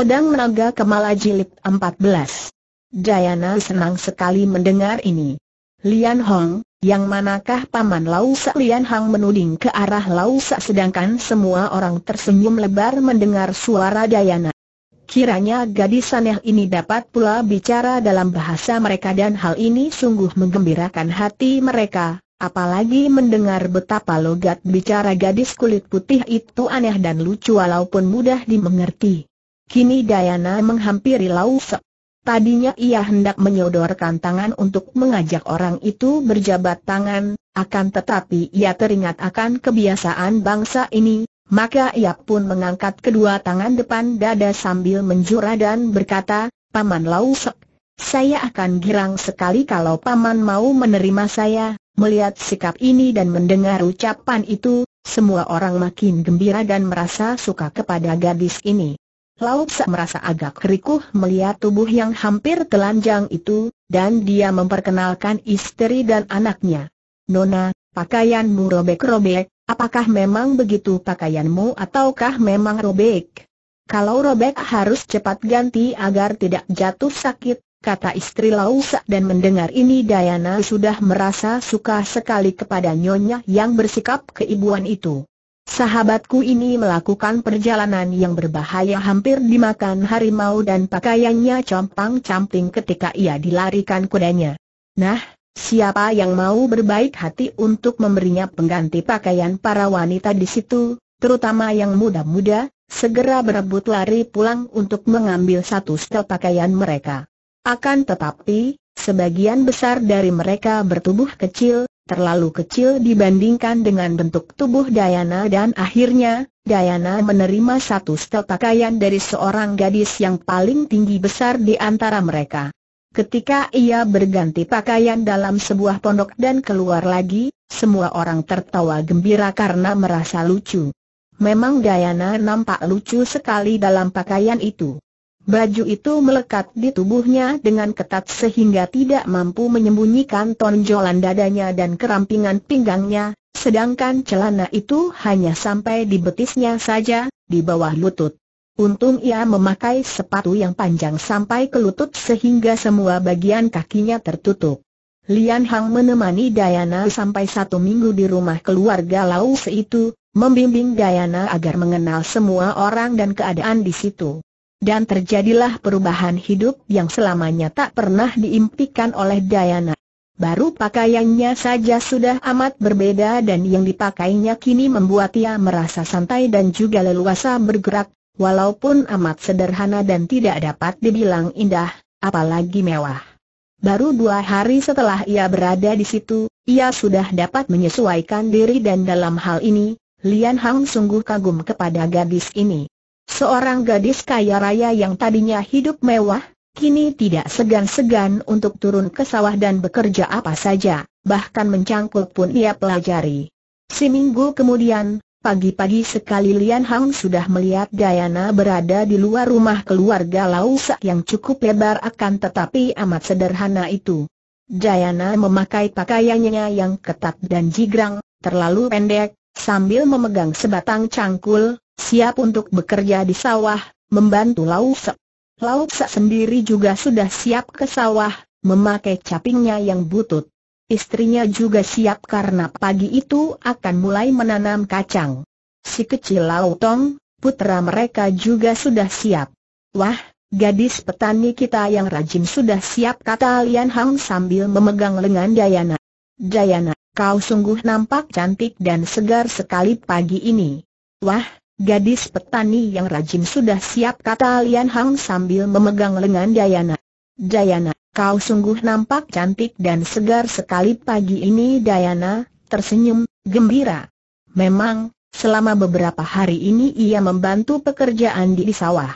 Pedang Naga Kemala Jilid 14 Dayana senang sekali mendengar ini. Lian Hong, yang manakah Paman Lausa Lian Hong menuding ke arah Lausa sedangkan semua orang tersenyum lebar mendengar suara Dayana. Kiranya gadis aneh ini dapat pula bicara dalam bahasa mereka dan hal ini sungguh menggembirakan hati mereka, apalagi mendengar betapa logat bicara gadis kulit putih itu aneh dan lucu walaupun mudah dimengerti. Kini Dayana menghampiri Lausep. Tadinya ia hendak menyodorkan tangan untuk mengajak orang itu berjabat tangan, akan tetapi ia teringat akan kebiasaan bangsa ini, maka ia pun mengangkat kedua tangan depan dada sambil menjura dan berkata, Paman Lausek, saya akan girang sekali kalau Paman mau menerima saya, melihat sikap ini dan mendengar ucapan itu, semua orang makin gembira dan merasa suka kepada gadis ini. Laut Sa merasa agak kerikuh melihat tubuh yang hampir telanjang itu, dan dia memperkenalkan istri dan anaknya. Nona, pakaianmu robek-robek, apakah memang begitu pakaianmu ataukah memang robek? Kalau robek harus cepat ganti agar tidak jatuh sakit, kata istri Lausa dan mendengar ini Dayana sudah merasa suka sekali kepada nyonya yang bersikap keibuan itu. Sahabatku ini melakukan perjalanan yang berbahaya hampir dimakan harimau dan pakaiannya compang-camping ketika ia dilarikan kudanya. Nah, siapa yang mau berbaik hati untuk memberinya pengganti pakaian para wanita di situ, terutama yang muda-muda, segera berebut lari pulang untuk mengambil satu setel pakaian mereka. Akan tetapi, sebagian besar dari mereka bertubuh kecil, terlalu kecil dibandingkan dengan bentuk tubuh Dayana dan akhirnya, Dayana menerima satu setel pakaian dari seorang gadis yang paling tinggi besar di antara mereka. Ketika ia berganti pakaian dalam sebuah pondok dan keluar lagi, semua orang tertawa gembira karena merasa lucu. Memang Dayana nampak lucu sekali dalam pakaian itu. Baju itu melekat di tubuhnya dengan ketat sehingga tidak mampu menyembunyikan tonjolan dadanya dan kerampingan pinggangnya, sedangkan celana itu hanya sampai di betisnya saja, di bawah lutut. Untung ia memakai sepatu yang panjang sampai ke lutut sehingga semua bagian kakinya tertutup. Lian Hang menemani Dayana sampai satu minggu di rumah keluarga Lau itu, membimbing Dayana agar mengenal semua orang dan keadaan di situ dan terjadilah perubahan hidup yang selamanya tak pernah diimpikan oleh Dayana. Baru pakaiannya saja sudah amat berbeda dan yang dipakainya kini membuat ia merasa santai dan juga leluasa bergerak, walaupun amat sederhana dan tidak dapat dibilang indah, apalagi mewah. Baru dua hari setelah ia berada di situ, ia sudah dapat menyesuaikan diri dan dalam hal ini, Lian Hang sungguh kagum kepada gadis ini. Seorang gadis kaya raya yang tadinya hidup mewah, kini tidak segan-segan untuk turun ke sawah dan bekerja apa saja, bahkan mencangkul pun ia pelajari. Seminggu kemudian, pagi-pagi sekali Lian Hang sudah melihat Dayana berada di luar rumah keluarga Lausak yang cukup lebar akan tetapi amat sederhana itu. Dayana memakai pakaiannya yang ketat dan jigrang, terlalu pendek, Sambil memegang sebatang cangkul, siap untuk bekerja di sawah, membantu Lau Sek. sendiri juga sudah siap ke sawah, memakai capingnya yang butut. Istrinya juga siap karena pagi itu akan mulai menanam kacang. Si kecil Lau putra mereka juga sudah siap. Wah, Gadis petani kita yang rajin sudah siap kata Lian Hang sambil memegang lengan Dayana. Dayana, kau sungguh nampak cantik dan segar sekali pagi ini. Wah, gadis petani yang rajin sudah siap kata Lian Hang sambil memegang lengan Dayana. Dayana, kau sungguh nampak cantik dan segar sekali pagi ini Dayana, tersenyum, gembira. Memang, selama beberapa hari ini ia membantu pekerjaan di sawah.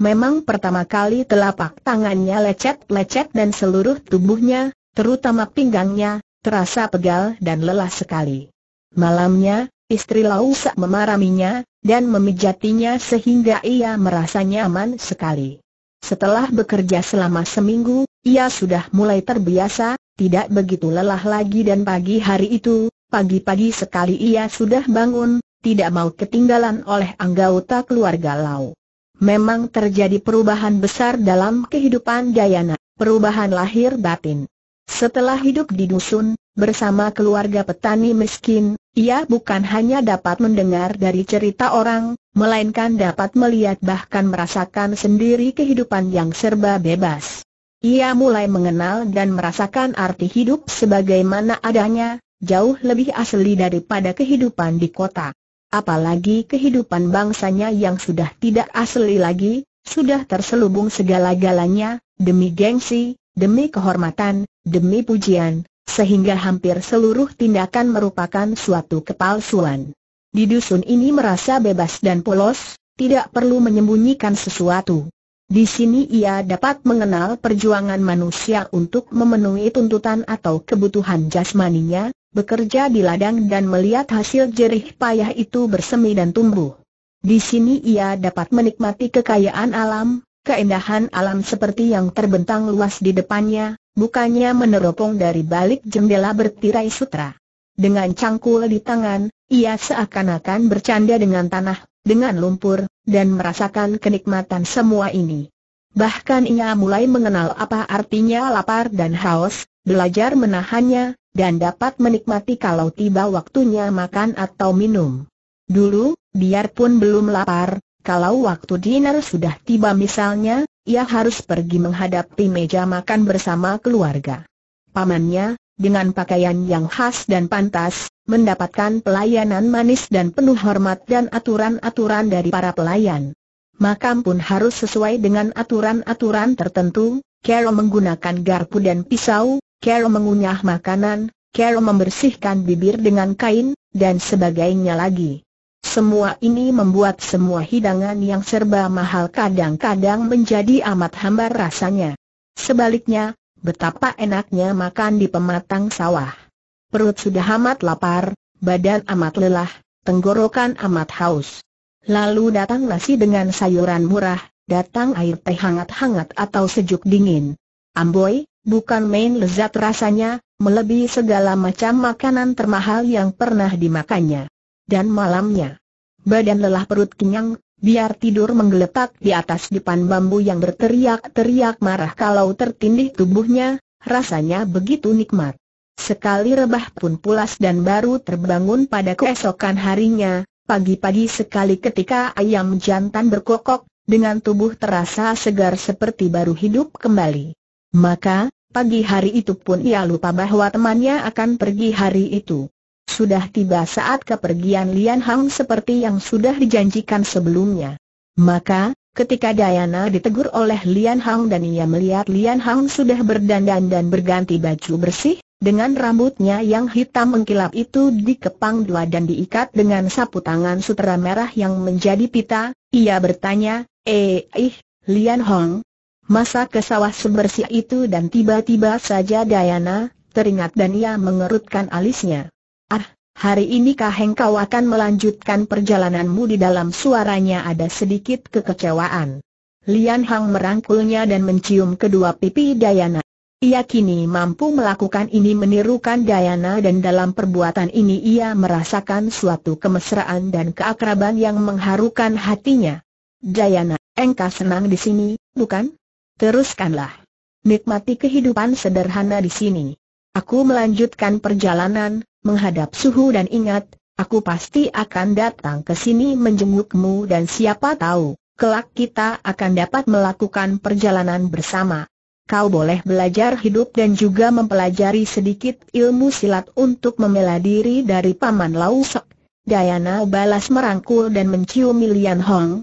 Memang pertama kali telapak tangannya lecet-lecet dan seluruh tubuhnya, terutama pinggangnya, terasa pegal dan lelah sekali. Malamnya, istri Lausak memaraminya, dan memijatinya sehingga ia merasa nyaman sekali. Setelah bekerja selama seminggu, ia sudah mulai terbiasa, tidak begitu lelah lagi dan pagi hari itu, pagi-pagi sekali ia sudah bangun, tidak mau ketinggalan oleh anggota keluarga Lau. Memang terjadi perubahan besar dalam kehidupan Dayana, perubahan lahir batin. Setelah hidup di dusun, bersama keluarga petani miskin, ia bukan hanya dapat mendengar dari cerita orang, melainkan dapat melihat bahkan merasakan sendiri kehidupan yang serba bebas. Ia mulai mengenal dan merasakan arti hidup sebagaimana adanya, jauh lebih asli daripada kehidupan di kota. Apalagi kehidupan bangsanya yang sudah tidak asli lagi, sudah terselubung segala-galanya, demi gengsi, demi kehormatan, demi pujian, sehingga hampir seluruh tindakan merupakan suatu kepalsuan. Di dusun ini merasa bebas dan polos, tidak perlu menyembunyikan sesuatu. Di sini ia dapat mengenal perjuangan manusia untuk memenuhi tuntutan atau kebutuhan jasmaninya, bekerja di ladang dan melihat hasil jerih payah itu bersemi dan tumbuh. Di sini ia dapat menikmati kekayaan alam, Keindahan alam seperti yang terbentang luas di depannya, bukannya meneropong dari balik jendela bertirai sutra. Dengan cangkul di tangan, ia seakan-akan bercanda dengan tanah, dengan lumpur, dan merasakan kenikmatan semua ini. Bahkan ia mulai mengenal apa artinya lapar dan haus, belajar menahannya, dan dapat menikmati kalau tiba waktunya makan atau minum. Dulu, biarpun belum lapar, kalau waktu dinner sudah tiba misalnya, ia harus pergi menghadapi meja makan bersama keluarga. Pamannya, dengan pakaian yang khas dan pantas, mendapatkan pelayanan manis dan penuh hormat dan aturan-aturan dari para pelayan. Makam pun harus sesuai dengan aturan-aturan tertentu, Carol menggunakan garpu dan pisau, Carol mengunyah makanan, Carol membersihkan bibir dengan kain, dan sebagainya lagi. Semua ini membuat semua hidangan yang serba mahal kadang-kadang menjadi amat hambar rasanya. Sebaliknya, betapa enaknya makan di pematang sawah. Perut sudah amat lapar, badan amat lelah, tenggorokan amat haus. Lalu datang nasi dengan sayuran murah, datang air teh hangat-hangat atau sejuk dingin. Amboi, bukan main lezat rasanya, melebihi segala macam makanan termahal yang pernah dimakannya dan malamnya. Badan lelah perut kenyang, biar tidur menggeletak di atas depan bambu yang berteriak-teriak marah kalau tertindih tubuhnya, rasanya begitu nikmat. Sekali rebah pun pulas dan baru terbangun pada keesokan harinya, pagi-pagi sekali ketika ayam jantan berkokok, dengan tubuh terasa segar seperti baru hidup kembali. Maka, pagi hari itu pun ia lupa bahwa temannya akan pergi hari itu. Sudah tiba saat kepergian Lian Hang seperti yang sudah dijanjikan sebelumnya. Maka, ketika Dayana ditegur oleh Lian Hang dan ia melihat Lian Hang sudah berdandan dan berganti baju bersih, dengan rambutnya yang hitam mengkilap itu dikepang dua dan diikat dengan sapu tangan sutera merah yang menjadi pita, ia bertanya, eh, ih, Lian Hong, masa ke sawah sebersih itu dan tiba-tiba saja Dayana, teringat dan ia mengerutkan alisnya. Ah, hari ini kaheng kau akan melanjutkan perjalananmu di dalam suaranya ada sedikit kekecewaan. Lian Hang merangkulnya dan mencium kedua pipi Dayana. Ia kini mampu melakukan ini menirukan Dayana dan dalam perbuatan ini ia merasakan suatu kemesraan dan keakraban yang mengharukan hatinya. Dayana, engkau senang di sini, bukan? Teruskanlah. Nikmati kehidupan sederhana di sini. Aku melanjutkan perjalanan, menghadap suhu dan ingat, aku pasti akan datang ke sini menjengukmu dan siapa tahu, kelak kita akan dapat melakukan perjalanan bersama. Kau boleh belajar hidup dan juga mempelajari sedikit ilmu silat untuk membela diri dari Paman Lausok. Dayana balas merangkul dan mencium Lian Hong.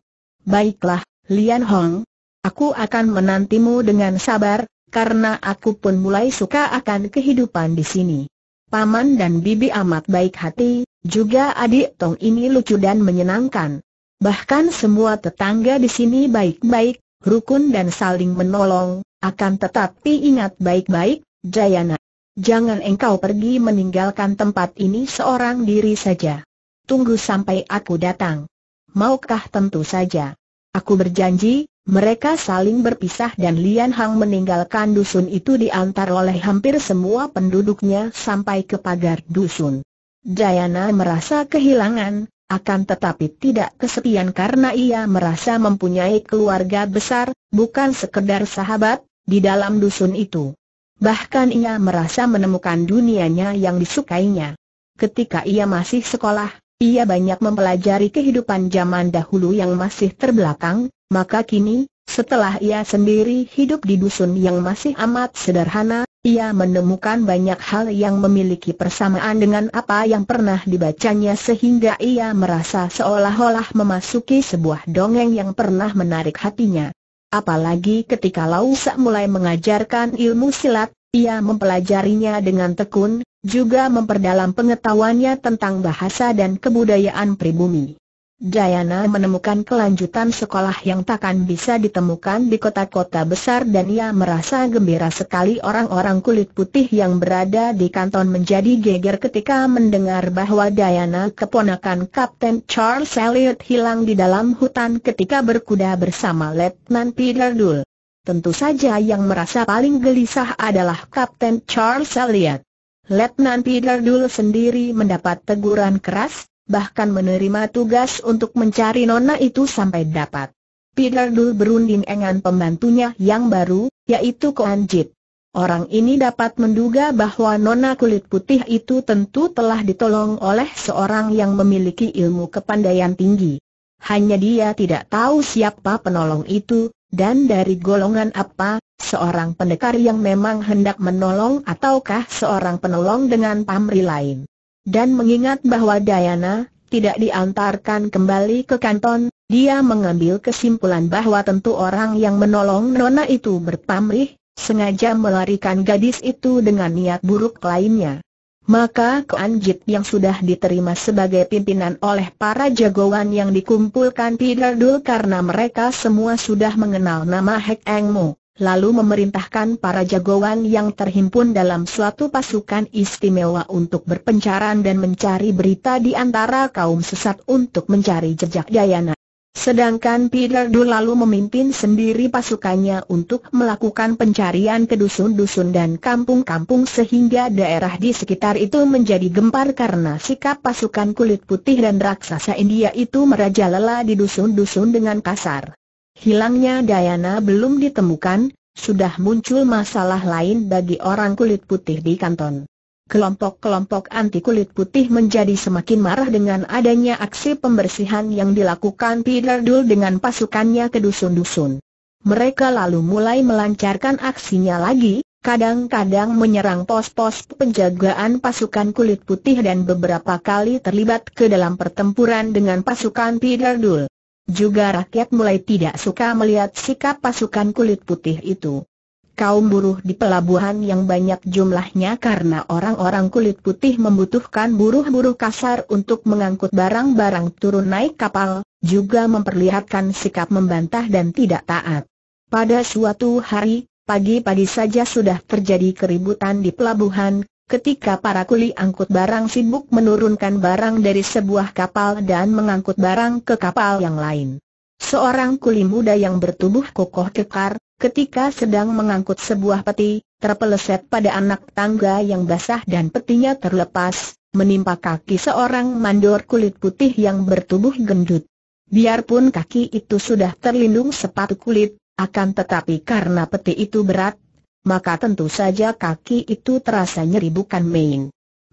Baiklah, Lian Hong. Aku akan menantimu dengan sabar, karena aku pun mulai suka akan kehidupan di sini paman dan bibi amat baik hati, juga adik Tong ini lucu dan menyenangkan. Bahkan semua tetangga di sini baik-baik, rukun dan saling menolong, akan tetapi ingat baik-baik, Jayana. Jangan engkau pergi meninggalkan tempat ini seorang diri saja. Tunggu sampai aku datang. Maukah tentu saja. Aku berjanji, mereka saling berpisah dan Lian Hang meninggalkan dusun itu diantar oleh hampir semua penduduknya sampai ke pagar dusun. Diana merasa kehilangan, akan tetapi tidak kesepian karena ia merasa mempunyai keluarga besar, bukan sekedar sahabat, di dalam dusun itu. Bahkan ia merasa menemukan dunianya yang disukainya. Ketika ia masih sekolah, ia banyak mempelajari kehidupan zaman dahulu yang masih terbelakang, maka kini, setelah ia sendiri hidup di dusun yang masih amat sederhana, ia menemukan banyak hal yang memiliki persamaan dengan apa yang pernah dibacanya sehingga ia merasa seolah-olah memasuki sebuah dongeng yang pernah menarik hatinya. Apalagi ketika Lausa mulai mengajarkan ilmu silat, ia mempelajarinya dengan tekun, juga memperdalam pengetahuannya tentang bahasa dan kebudayaan pribumi. Dayana menemukan kelanjutan sekolah yang takkan bisa ditemukan di kota-kota besar dan ia merasa gembira sekali orang-orang kulit putih yang berada di kanton menjadi geger ketika mendengar bahwa Dayana keponakan Kapten Charles Elliot hilang di dalam hutan ketika berkuda bersama Letnan Peter Dull. Tentu saja yang merasa paling gelisah adalah Kapten Charles Elliot. Letnan Peter Dull sendiri mendapat teguran keras, bahkan menerima tugas untuk mencari nona itu sampai dapat. Peter Dul berunding dengan pembantunya yang baru, yaitu Koan Jit. Orang ini dapat menduga bahwa nona kulit putih itu tentu telah ditolong oleh seorang yang memiliki ilmu kepandaian tinggi. Hanya dia tidak tahu siapa penolong itu, dan dari golongan apa, seorang pendekar yang memang hendak menolong ataukah seorang penolong dengan pamri lain dan mengingat bahwa Dayana tidak diantarkan kembali ke kanton, dia mengambil kesimpulan bahwa tentu orang yang menolong Nona itu berpamrih, sengaja melarikan gadis itu dengan niat buruk lainnya. Maka Keanjit yang sudah diterima sebagai pimpinan oleh para jagoan yang dikumpulkan Pidardul karena mereka semua sudah mengenal nama Hek Engmu lalu memerintahkan para jagoan yang terhimpun dalam suatu pasukan istimewa untuk berpencaran dan mencari berita di antara kaum sesat untuk mencari jejak Dayana. Sedangkan Peter Du lalu memimpin sendiri pasukannya untuk melakukan pencarian ke dusun-dusun dan kampung-kampung sehingga daerah di sekitar itu menjadi gempar karena sikap pasukan kulit putih dan raksasa India itu merajalela di dusun-dusun dengan kasar. Hilangnya Dayana belum ditemukan, sudah muncul masalah lain bagi orang kulit putih di kanton. Kelompok-kelompok anti kulit putih menjadi semakin marah dengan adanya aksi pembersihan yang dilakukan Peter Dul dengan pasukannya ke dusun-dusun. Mereka lalu mulai melancarkan aksinya lagi, kadang-kadang menyerang pos-pos penjagaan pasukan kulit putih dan beberapa kali terlibat ke dalam pertempuran dengan pasukan Peter Dul. Juga rakyat mulai tidak suka melihat sikap pasukan kulit putih itu. Kaum buruh di pelabuhan yang banyak jumlahnya karena orang-orang kulit putih membutuhkan buruh-buruh kasar untuk mengangkut barang-barang turun naik kapal, juga memperlihatkan sikap membantah dan tidak taat. Pada suatu hari, pagi-pagi saja sudah terjadi keributan di pelabuhan, Ketika para kuli angkut barang sibuk menurunkan barang dari sebuah kapal dan mengangkut barang ke kapal yang lain. Seorang kuli muda yang bertubuh kokoh kekar, ketika sedang mengangkut sebuah peti, terpeleset pada anak tangga yang basah dan petinya terlepas, menimpa kaki seorang mandor kulit putih yang bertubuh gendut. Biarpun kaki itu sudah terlindung sepatu kulit, akan tetapi karena peti itu berat, maka tentu saja kaki itu terasa nyeri bukan main.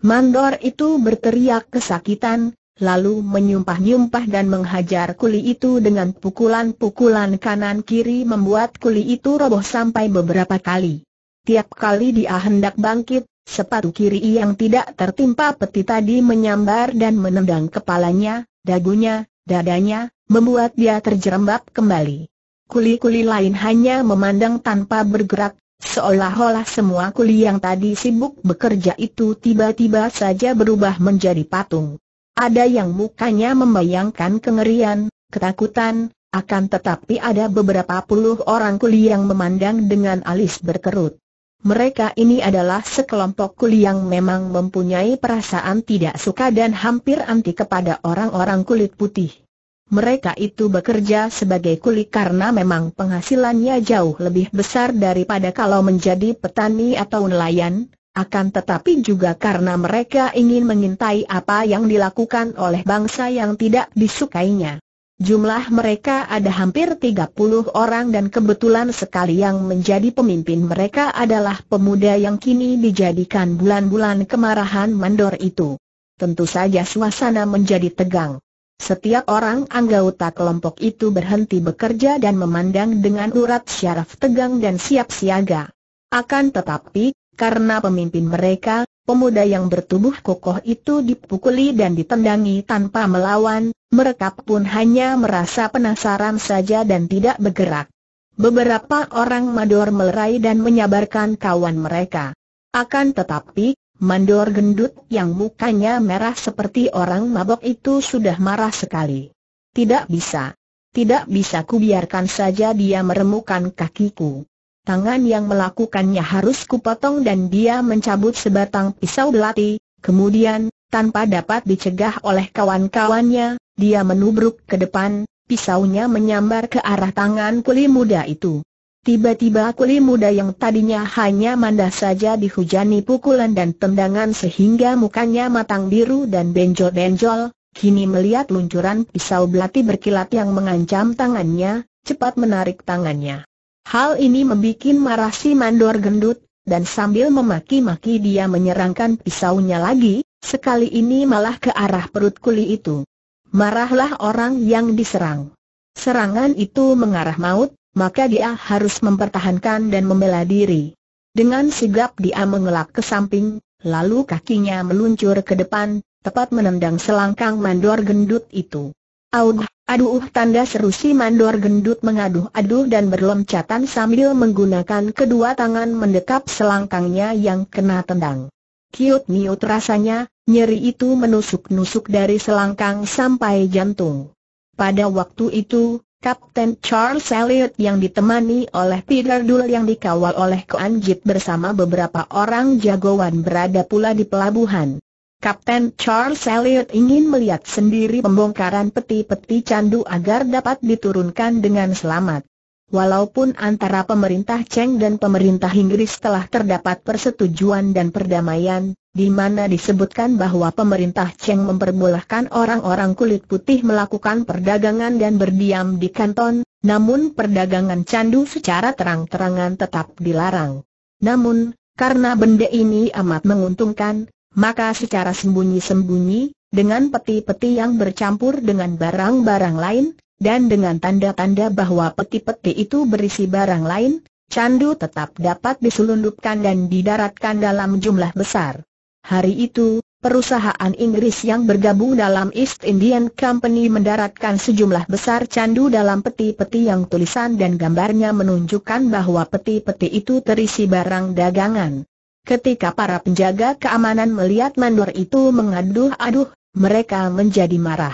Mandor itu berteriak kesakitan, lalu menyumpah-nyumpah dan menghajar kuli itu dengan pukulan-pukulan kanan-kiri membuat kuli itu roboh sampai beberapa kali. Tiap kali dia hendak bangkit, sepatu kiri yang tidak tertimpa peti tadi menyambar dan menendang kepalanya, dagunya, dadanya, membuat dia terjerembab kembali. Kuli-kuli lain hanya memandang tanpa bergerak, Seolah-olah semua kuli yang tadi sibuk bekerja itu tiba-tiba saja berubah menjadi patung. Ada yang mukanya membayangkan kengerian, ketakutan, akan tetapi ada beberapa puluh orang kuli yang memandang dengan alis berkerut. Mereka ini adalah sekelompok kuli yang memang mempunyai perasaan tidak suka dan hampir anti kepada orang-orang kulit putih. Mereka itu bekerja sebagai kuli karena memang penghasilannya jauh lebih besar daripada kalau menjadi petani atau nelayan, akan tetapi juga karena mereka ingin mengintai apa yang dilakukan oleh bangsa yang tidak disukainya. Jumlah mereka ada hampir 30 orang dan kebetulan sekali yang menjadi pemimpin mereka adalah pemuda yang kini dijadikan bulan-bulan kemarahan mandor itu. Tentu saja suasana menjadi tegang. Setiap orang anggota kelompok itu berhenti bekerja dan memandang dengan urat syaraf tegang dan siap siaga. Akan tetapi, karena pemimpin mereka, pemuda yang bertubuh kokoh itu dipukuli dan ditendangi tanpa melawan, mereka pun hanya merasa penasaran saja dan tidak bergerak. Beberapa orang Mador melerai dan menyabarkan kawan mereka. Akan tetapi, mandor gendut yang mukanya merah seperti orang mabok itu sudah marah sekali. Tidak bisa. Tidak bisa kubiarkan saja dia meremukan kakiku. Tangan yang melakukannya harus kupotong dan dia mencabut sebatang pisau belati, kemudian, tanpa dapat dicegah oleh kawan-kawannya, dia menubruk ke depan, pisaunya menyambar ke arah tangan kuli muda itu. Tiba-tiba kuli muda yang tadinya hanya mandah saja dihujani pukulan dan tendangan sehingga mukanya matang biru dan benjol-benjol, kini melihat luncuran pisau belati berkilat yang mengancam tangannya, cepat menarik tangannya. Hal ini membuat marah si mandor gendut, dan sambil memaki-maki dia menyerangkan pisaunya lagi, sekali ini malah ke arah perut kuli itu. Marahlah orang yang diserang. Serangan itu mengarah maut, maka dia harus mempertahankan dan membela diri. Dengan sigap dia mengelak ke samping, lalu kakinya meluncur ke depan, tepat menendang selangkang mandor gendut itu. Aduh, aduh tanda seru si mandor gendut mengaduh-aduh dan berloncatan sambil menggunakan kedua tangan mendekap selangkangnya yang kena tendang. Kiut-miut rasanya, nyeri itu menusuk-nusuk dari selangkang sampai jantung. Pada waktu itu, Kapten Charles Elliot yang ditemani oleh Peter Dul yang dikawal oleh Koanjit bersama beberapa orang jagoan berada pula di pelabuhan. Kapten Charles Elliot ingin melihat sendiri pembongkaran peti-peti candu agar dapat diturunkan dengan selamat. Walaupun antara pemerintah Cheng dan pemerintah Inggris telah terdapat persetujuan dan perdamaian, di mana disebutkan bahwa pemerintah Cheng memperbolehkan orang-orang kulit putih melakukan perdagangan dan berdiam di kanton, namun perdagangan candu secara terang-terangan tetap dilarang. Namun, karena benda ini amat menguntungkan, maka secara sembunyi-sembunyi, dengan peti-peti yang bercampur dengan barang-barang lain, dan dengan tanda-tanda bahwa peti-peti itu berisi barang lain, candu tetap dapat diselundupkan dan didaratkan dalam jumlah besar. Hari itu, perusahaan Inggris yang bergabung dalam East Indian Company mendaratkan sejumlah besar candu dalam peti-peti yang tulisan dan gambarnya menunjukkan bahwa peti-peti itu terisi barang dagangan. Ketika para penjaga keamanan melihat mandor itu mengaduh-aduh, mereka menjadi marah.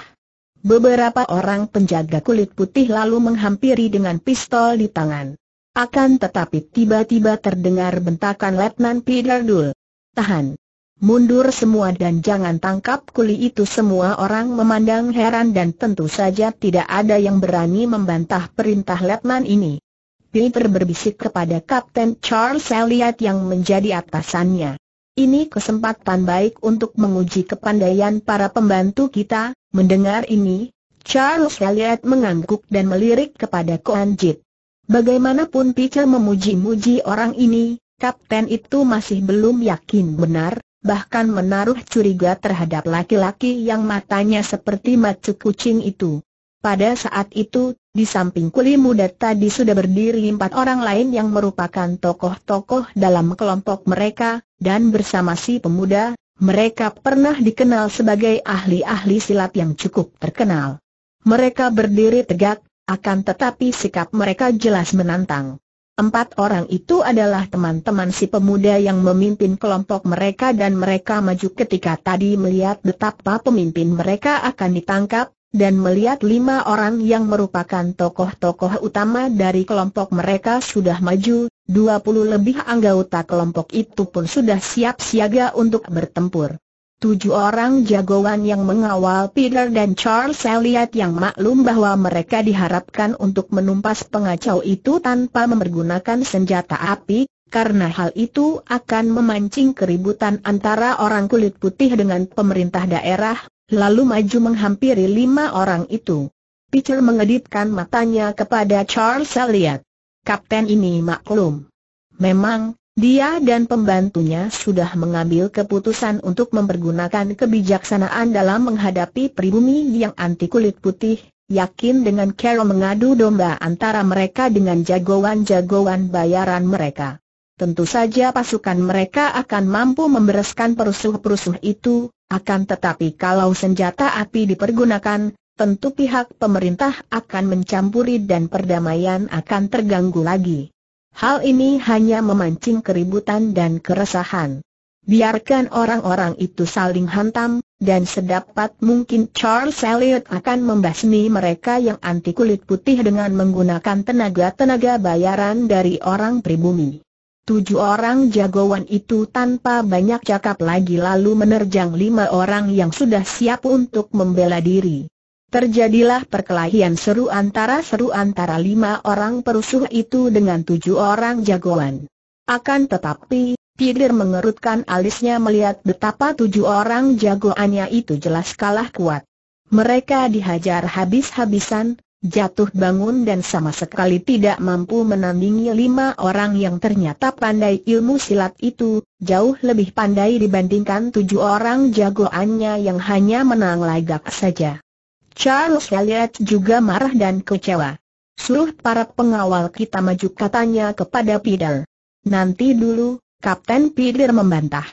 Beberapa orang penjaga kulit putih lalu menghampiri dengan pistol di tangan. Akan tetapi tiba-tiba terdengar bentakan Letnan Pidardul. Tahan! Mundur semua dan jangan tangkap kuli itu semua orang memandang heran dan tentu saja tidak ada yang berani membantah perintah Letnan ini. Peter berbisik kepada Kapten Charles Elliot yang menjadi atasannya. Ini kesempatan baik untuk menguji kepandaian para pembantu kita, Mendengar ini, Charles Elliot mengangguk dan melirik kepada Koan Jit. Bagaimanapun Peter memuji-muji orang ini, kapten itu masih belum yakin benar, bahkan menaruh curiga terhadap laki-laki yang matanya seperti macu kucing itu. Pada saat itu, di samping kuli muda tadi sudah berdiri empat orang lain yang merupakan tokoh-tokoh dalam kelompok mereka, dan bersama si pemuda, mereka pernah dikenal sebagai ahli-ahli silat yang cukup terkenal. Mereka berdiri tegak, akan tetapi sikap mereka jelas menantang. Empat orang itu adalah teman-teman si pemuda yang memimpin kelompok mereka dan mereka maju ketika tadi melihat betapa pemimpin mereka akan ditangkap, dan melihat lima orang yang merupakan tokoh-tokoh utama dari kelompok mereka sudah maju, dua puluh lebih anggota kelompok itu pun sudah siap siaga untuk bertempur. Tujuh orang jagoan yang mengawal Peter dan Charles Elliot yang maklum bahwa mereka diharapkan untuk menumpas pengacau itu tanpa mempergunakan senjata api, karena hal itu akan memancing keributan antara orang kulit putih dengan pemerintah daerah, lalu maju menghampiri lima orang itu. Peter mengedipkan matanya kepada Charles Elliot. Kapten ini maklum. Memang, dia dan pembantunya sudah mengambil keputusan untuk mempergunakan kebijaksanaan dalam menghadapi pribumi yang anti kulit putih, yakin dengan Carol mengadu domba antara mereka dengan jagoan-jagoan bayaran mereka. Tentu saja pasukan mereka akan mampu membereskan perusuh-perusuh itu, akan tetapi kalau senjata api dipergunakan, tentu pihak pemerintah akan mencampuri dan perdamaian akan terganggu lagi. Hal ini hanya memancing keributan dan keresahan. Biarkan orang-orang itu saling hantam, dan sedapat mungkin Charles Elliot akan membasmi mereka yang anti kulit putih dengan menggunakan tenaga-tenaga bayaran dari orang pribumi. Tujuh orang jagoan itu tanpa banyak cakap lagi lalu menerjang lima orang yang sudah siap untuk membela diri. Terjadilah perkelahian seru antara seru antara lima orang perusuh itu dengan tujuh orang jagoan. Akan tetapi, Pidir mengerutkan alisnya melihat betapa tujuh orang jagoannya itu jelas kalah kuat. Mereka dihajar habis-habisan, jatuh bangun dan sama sekali tidak mampu menandingi lima orang yang ternyata pandai ilmu silat itu, jauh lebih pandai dibandingkan tujuh orang jagoannya yang hanya menang lagak saja. Charles Elliot juga marah dan kecewa. Suruh para pengawal kita maju katanya kepada Peter. Nanti dulu, Kapten Peter membantah.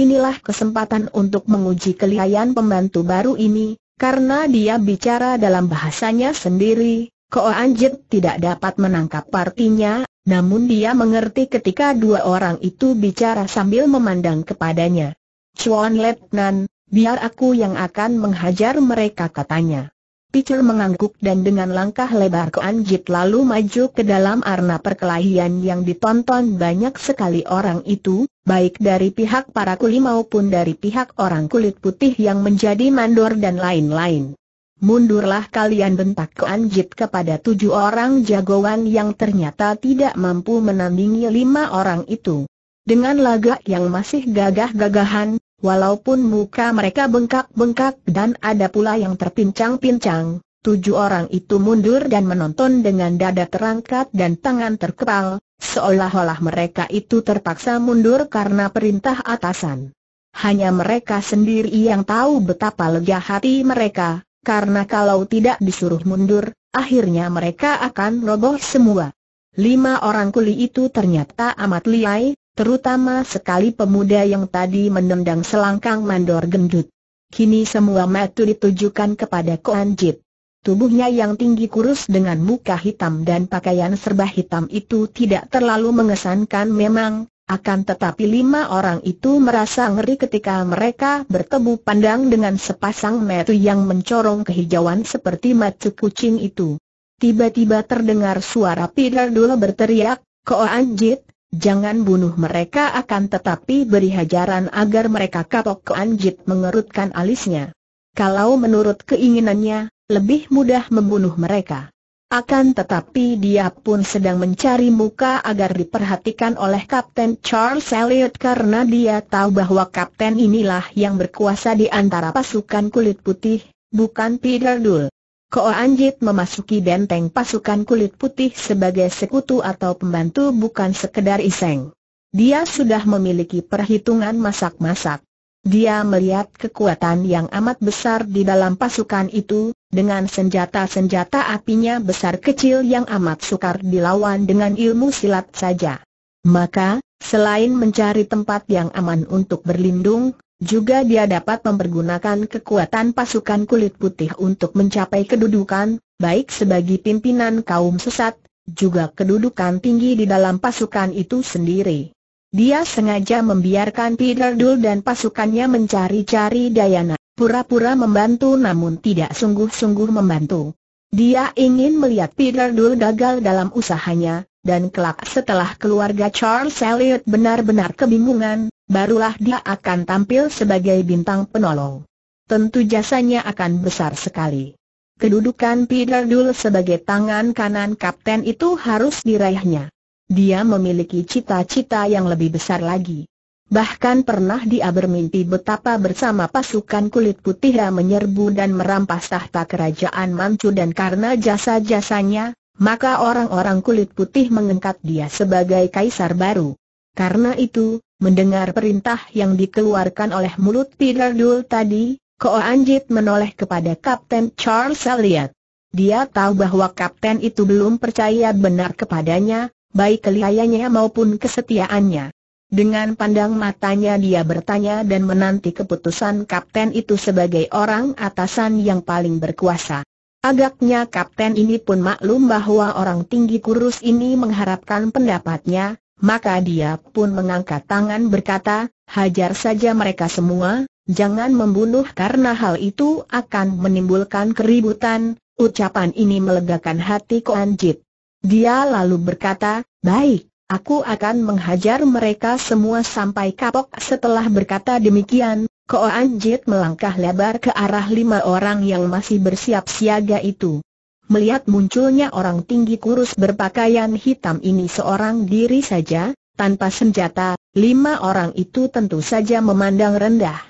Inilah kesempatan untuk menguji kelihayan pembantu baru ini, karena dia bicara dalam bahasanya sendiri, Ko Anjit tidak dapat menangkap artinya, namun dia mengerti ketika dua orang itu bicara sambil memandang kepadanya. Chuan Letnan, biar aku yang akan menghajar mereka katanya. Peter mengangguk dan dengan langkah lebar ke Anjit lalu maju ke dalam arena perkelahian yang ditonton banyak sekali orang itu, baik dari pihak para kuli maupun dari pihak orang kulit putih yang menjadi mandor dan lain-lain. Mundurlah kalian bentak ke Anjit kepada tujuh orang jagoan yang ternyata tidak mampu menandingi lima orang itu. Dengan laga yang masih gagah-gagahan, Walaupun muka mereka bengkak-bengkak dan ada pula yang terpincang-pincang, tujuh orang itu mundur dan menonton dengan dada terangkat dan tangan terkepal, seolah-olah mereka itu terpaksa mundur karena perintah atasan. Hanya mereka sendiri yang tahu betapa lega hati mereka, karena kalau tidak disuruh mundur, akhirnya mereka akan roboh semua. Lima orang kuli itu ternyata amat liai, terutama sekali pemuda yang tadi menendang selangkang mandor gendut. Kini semua mata ditujukan kepada Koan Jip. Tubuhnya yang tinggi kurus dengan muka hitam dan pakaian serba hitam itu tidak terlalu mengesankan memang, akan tetapi lima orang itu merasa ngeri ketika mereka bertemu pandang dengan sepasang mata yang mencorong kehijauan seperti mata kucing itu. Tiba-tiba terdengar suara Peter Dula berteriak, Koan Jit, Jangan bunuh mereka akan tetapi beri hajaran agar mereka kapok Anjit mengerutkan alisnya. Kalau menurut keinginannya, lebih mudah membunuh mereka. Akan tetapi dia pun sedang mencari muka agar diperhatikan oleh Kapten Charles Elliot karena dia tahu bahwa Kapten inilah yang berkuasa di antara pasukan kulit putih, bukan Peter Dull. Ko Anjit memasuki benteng pasukan kulit putih sebagai sekutu atau pembantu bukan sekedar iseng. Dia sudah memiliki perhitungan masak-masak. Dia melihat kekuatan yang amat besar di dalam pasukan itu, dengan senjata-senjata apinya besar kecil yang amat sukar dilawan dengan ilmu silat saja. Maka, selain mencari tempat yang aman untuk berlindung, juga dia dapat mempergunakan kekuatan pasukan kulit putih untuk mencapai kedudukan, baik sebagai pimpinan kaum sesat, juga kedudukan tinggi di dalam pasukan itu sendiri. Dia sengaja membiarkan Peter Dul dan pasukannya mencari-cari Dayana, pura-pura membantu namun tidak sungguh-sungguh membantu. Dia ingin melihat Peter Dul gagal dalam usahanya, dan kelak setelah keluarga Charles Elliot benar-benar kebingungan, barulah dia akan tampil sebagai bintang penolong. Tentu jasanya akan besar sekali. Kedudukan Peter Dul sebagai tangan kanan kapten itu harus diraihnya. Dia memiliki cita-cita yang lebih besar lagi. Bahkan pernah dia bermimpi betapa bersama pasukan kulit putih menyerbu dan merampas tahta kerajaan Manchu dan karena jasa-jasanya, maka orang-orang kulit putih mengangkat dia sebagai kaisar baru. Karena itu, Mendengar perintah yang dikeluarkan oleh mulut Peter Dul tadi, Ko Anjit menoleh kepada Kapten Charles Elliot. Dia tahu bahwa kapten itu belum percaya benar kepadanya, baik keliayanya maupun kesetiaannya. Dengan pandang matanya dia bertanya dan menanti keputusan kapten itu sebagai orang atasan yang paling berkuasa. Agaknya kapten ini pun maklum bahwa orang tinggi kurus ini mengharapkan pendapatnya, maka dia pun mengangkat tangan berkata, hajar saja mereka semua, jangan membunuh karena hal itu akan menimbulkan keributan, ucapan ini melegakan hati Koan Jit. Dia lalu berkata, baik, aku akan menghajar mereka semua sampai kapok setelah berkata demikian, Koan Jit melangkah lebar ke arah lima orang yang masih bersiap siaga itu melihat munculnya orang tinggi kurus berpakaian hitam ini seorang diri saja, tanpa senjata, lima orang itu tentu saja memandang rendah.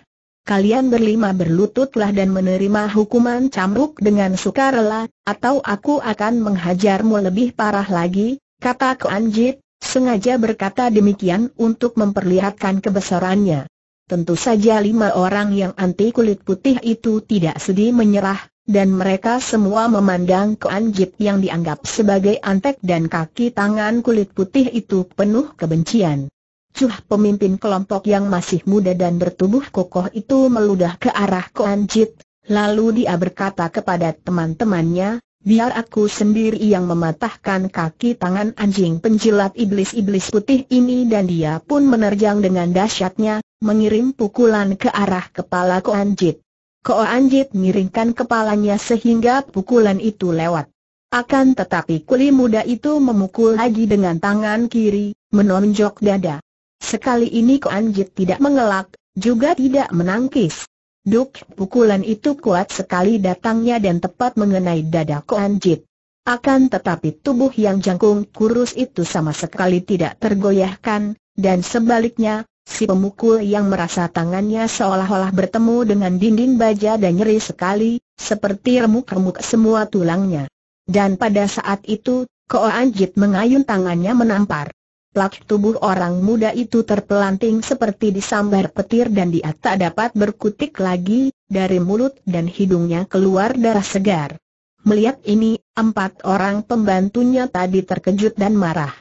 Kalian berlima berlututlah dan menerima hukuman cambuk dengan sukarela, atau aku akan menghajarmu lebih parah lagi, kata Keanjit, sengaja berkata demikian untuk memperlihatkan kebesarannya. Tentu saja lima orang yang anti kulit putih itu tidak sedih menyerah, dan mereka semua memandang ke Anjit yang dianggap sebagai antek dan kaki tangan kulit putih itu penuh kebencian. Cuh pemimpin kelompok yang masih muda dan bertubuh kokoh itu meludah ke arah ke Anjit, lalu dia berkata kepada teman-temannya, biar aku sendiri yang mematahkan kaki tangan anjing penjilat iblis-iblis putih ini dan dia pun menerjang dengan dahsyatnya, mengirim pukulan ke arah kepala Ko Anjit. Ko Anjit miringkan kepalanya sehingga pukulan itu lewat. Akan tetapi kuli muda itu memukul lagi dengan tangan kiri, menonjok dada. Sekali ini Ko Anjit tidak mengelak, juga tidak menangkis. Duk, pukulan itu kuat sekali datangnya dan tepat mengenai dada Ko Anjit. Akan tetapi tubuh yang jangkung kurus itu sama sekali tidak tergoyahkan, dan sebaliknya, Si pemukul yang merasa tangannya seolah-olah bertemu dengan dinding baja dan nyeri sekali, seperti remuk-remuk semua tulangnya. Dan pada saat itu, Ko Anjit mengayun tangannya menampar. Plak tubuh orang muda itu terpelanting seperti disambar petir dan dia tak dapat berkutik lagi, dari mulut dan hidungnya keluar darah segar. Melihat ini, empat orang pembantunya tadi terkejut dan marah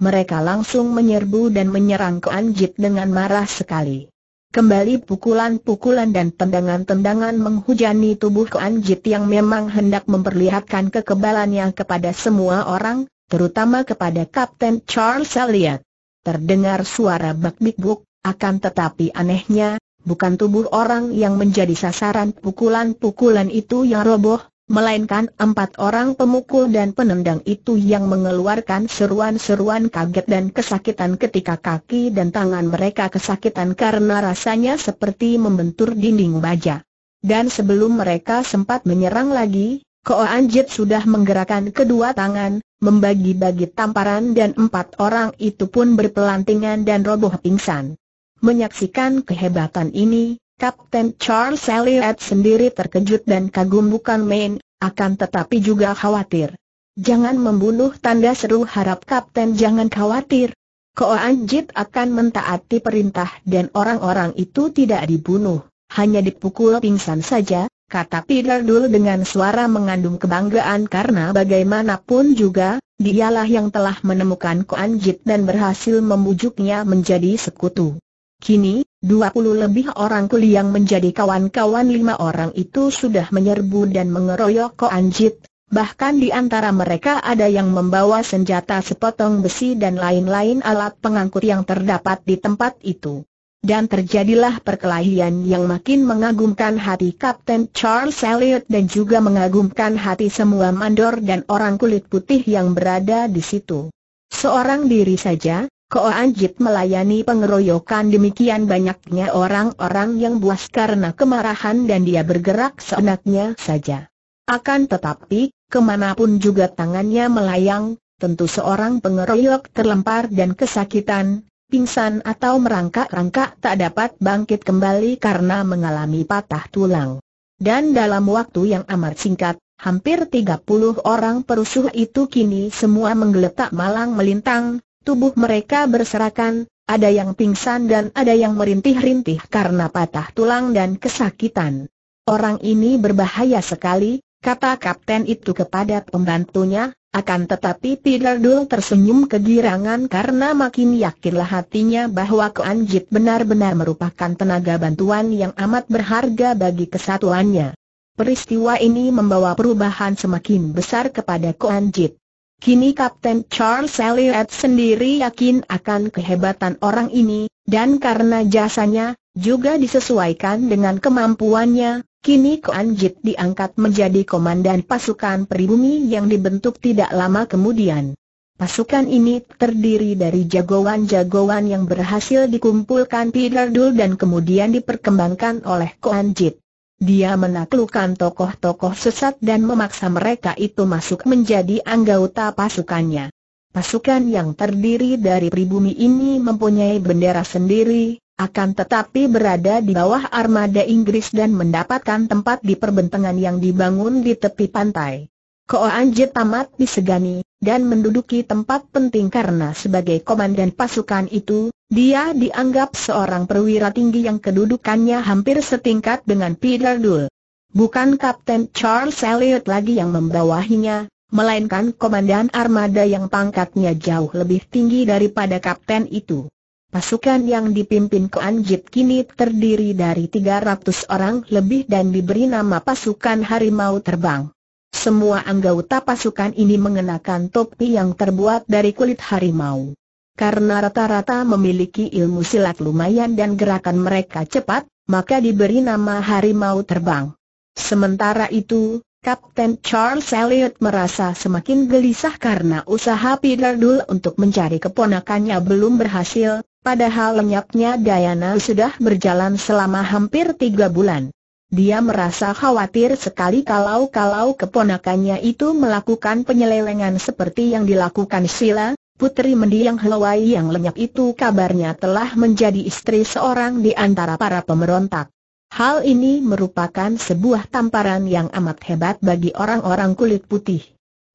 mereka langsung menyerbu dan menyerang ke Anjit dengan marah sekali. Kembali pukulan-pukulan dan tendangan-tendangan menghujani tubuh ke Anjit yang memang hendak memperlihatkan kekebalannya kepada semua orang, terutama kepada Kapten Charles Elliot. Terdengar suara bak-bik-buk, akan tetapi anehnya, bukan tubuh orang yang menjadi sasaran pukulan-pukulan itu yang roboh, melainkan empat orang pemukul dan penendang itu yang mengeluarkan seruan-seruan kaget dan kesakitan ketika kaki dan tangan mereka kesakitan karena rasanya seperti membentur dinding baja. Dan sebelum mereka sempat menyerang lagi, Koo Anjit sudah menggerakkan kedua tangan, membagi-bagi tamparan dan empat orang itu pun berpelantingan dan roboh pingsan. Menyaksikan kehebatan ini, Kapten Charles Elliot sendiri terkejut dan kagum bukan main, akan tetapi juga khawatir. Jangan membunuh tanda seru harap Kapten jangan khawatir. Koanjit akan mentaati perintah dan orang-orang itu tidak dibunuh, hanya dipukul pingsan saja, kata Peter Dul dengan suara mengandung kebanggaan karena bagaimanapun juga, dialah yang telah menemukan Koanjit dan berhasil membujuknya menjadi sekutu. Kini, 20 lebih orang kuli yang menjadi kawan-kawan lima orang itu sudah menyerbu dan mengeroyok Ko Anjit, bahkan di antara mereka ada yang membawa senjata sepotong besi dan lain-lain alat pengangkut yang terdapat di tempat itu. Dan terjadilah perkelahian yang makin mengagumkan hati Kapten Charles Elliot dan juga mengagumkan hati semua mandor dan orang kulit putih yang berada di situ. Seorang diri saja, Ko Anjit melayani pengeroyokan demikian banyaknya orang-orang yang buas karena kemarahan dan dia bergerak seenaknya saja. Akan tetapi, kemanapun juga tangannya melayang, tentu seorang pengeroyok terlempar dan kesakitan, pingsan atau merangkak-rangkak tak dapat bangkit kembali karena mengalami patah tulang. Dan dalam waktu yang amat singkat, hampir 30 orang perusuh itu kini semua menggeletak malang melintang, tubuh mereka berserakan, ada yang pingsan dan ada yang merintih-rintih karena patah tulang dan kesakitan. Orang ini berbahaya sekali, kata kapten itu kepada pembantunya, akan tetapi Peter Dull tersenyum kegirangan karena makin yakinlah hatinya bahwa Kuanjit benar-benar merupakan tenaga bantuan yang amat berharga bagi kesatuannya. Peristiwa ini membawa perubahan semakin besar kepada Kuanjit. Kini Kapten Charles Elliot sendiri yakin akan kehebatan orang ini, dan karena jasanya, juga disesuaikan dengan kemampuannya, kini Kuan Jit diangkat menjadi komandan pasukan peribumi yang dibentuk tidak lama kemudian. Pasukan ini terdiri dari jagoan-jagoan yang berhasil dikumpulkan Peter Dul dan kemudian diperkembangkan oleh Kuan Jit. Dia menaklukkan tokoh-tokoh sesat dan memaksa mereka itu masuk menjadi anggota pasukannya. Pasukan yang terdiri dari pribumi ini mempunyai bendera sendiri, akan tetapi berada di bawah armada Inggris dan mendapatkan tempat di perbentangan yang dibangun di tepi pantai. Ko Anje tamat disegani, dan menduduki tempat penting karena sebagai komandan pasukan itu, dia dianggap seorang perwira tinggi yang kedudukannya hampir setingkat dengan Peter Dul. Bukan Kapten Charles Elliot lagi yang membawahinya, melainkan komandan armada yang pangkatnya jauh lebih tinggi daripada kapten itu. Pasukan yang dipimpin Koanjit kini terdiri dari 300 orang lebih dan diberi nama pasukan Harimau Terbang. Semua anggota pasukan ini mengenakan topi yang terbuat dari kulit harimau. Karena rata-rata memiliki ilmu silat lumayan dan gerakan mereka cepat, maka diberi nama harimau terbang. Sementara itu, Kapten Charles Elliot merasa semakin gelisah karena usaha Peter Dull untuk mencari keponakannya belum berhasil, padahal lenyapnya Diana sudah berjalan selama hampir tiga bulan. Dia merasa khawatir sekali kalau-kalau keponakannya itu melakukan penyelewengan seperti yang dilakukan Sila, putri mendiang Helwai yang lenyap itu kabarnya telah menjadi istri seorang di antara para pemberontak. Hal ini merupakan sebuah tamparan yang amat hebat bagi orang-orang kulit putih.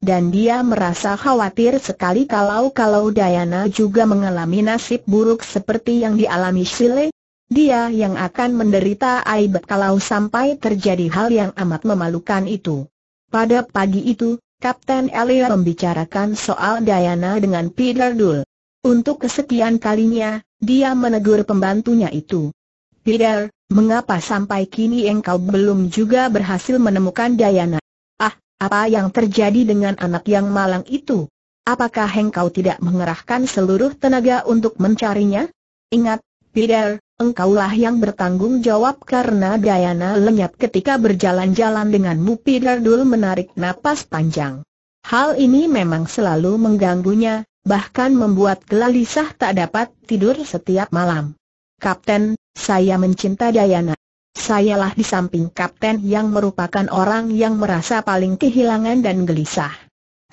Dan dia merasa khawatir sekali kalau-kalau Dayana juga mengalami nasib buruk seperti yang dialami Sile, dia yang akan menderita aib kalau sampai terjadi hal yang amat memalukan itu. Pada pagi itu, Kapten Elia membicarakan soal Diana dengan Peter Dul. Untuk kesekian kalinya, dia menegur pembantunya itu. Peter, mengapa sampai kini engkau belum juga berhasil menemukan Diana? Ah, apa yang terjadi dengan anak yang malang itu? Apakah engkau tidak mengerahkan seluruh tenaga untuk mencarinya? Ingat, Peter, Engkaulah yang bertanggung jawab karena Dayana lenyap ketika berjalan-jalan dengan Mupi Dardul menarik napas panjang. Hal ini memang selalu mengganggunya, bahkan membuat gelisah tak dapat tidur setiap malam. Kapten, saya mencinta Dayana. Sayalah di samping kapten yang merupakan orang yang merasa paling kehilangan dan gelisah.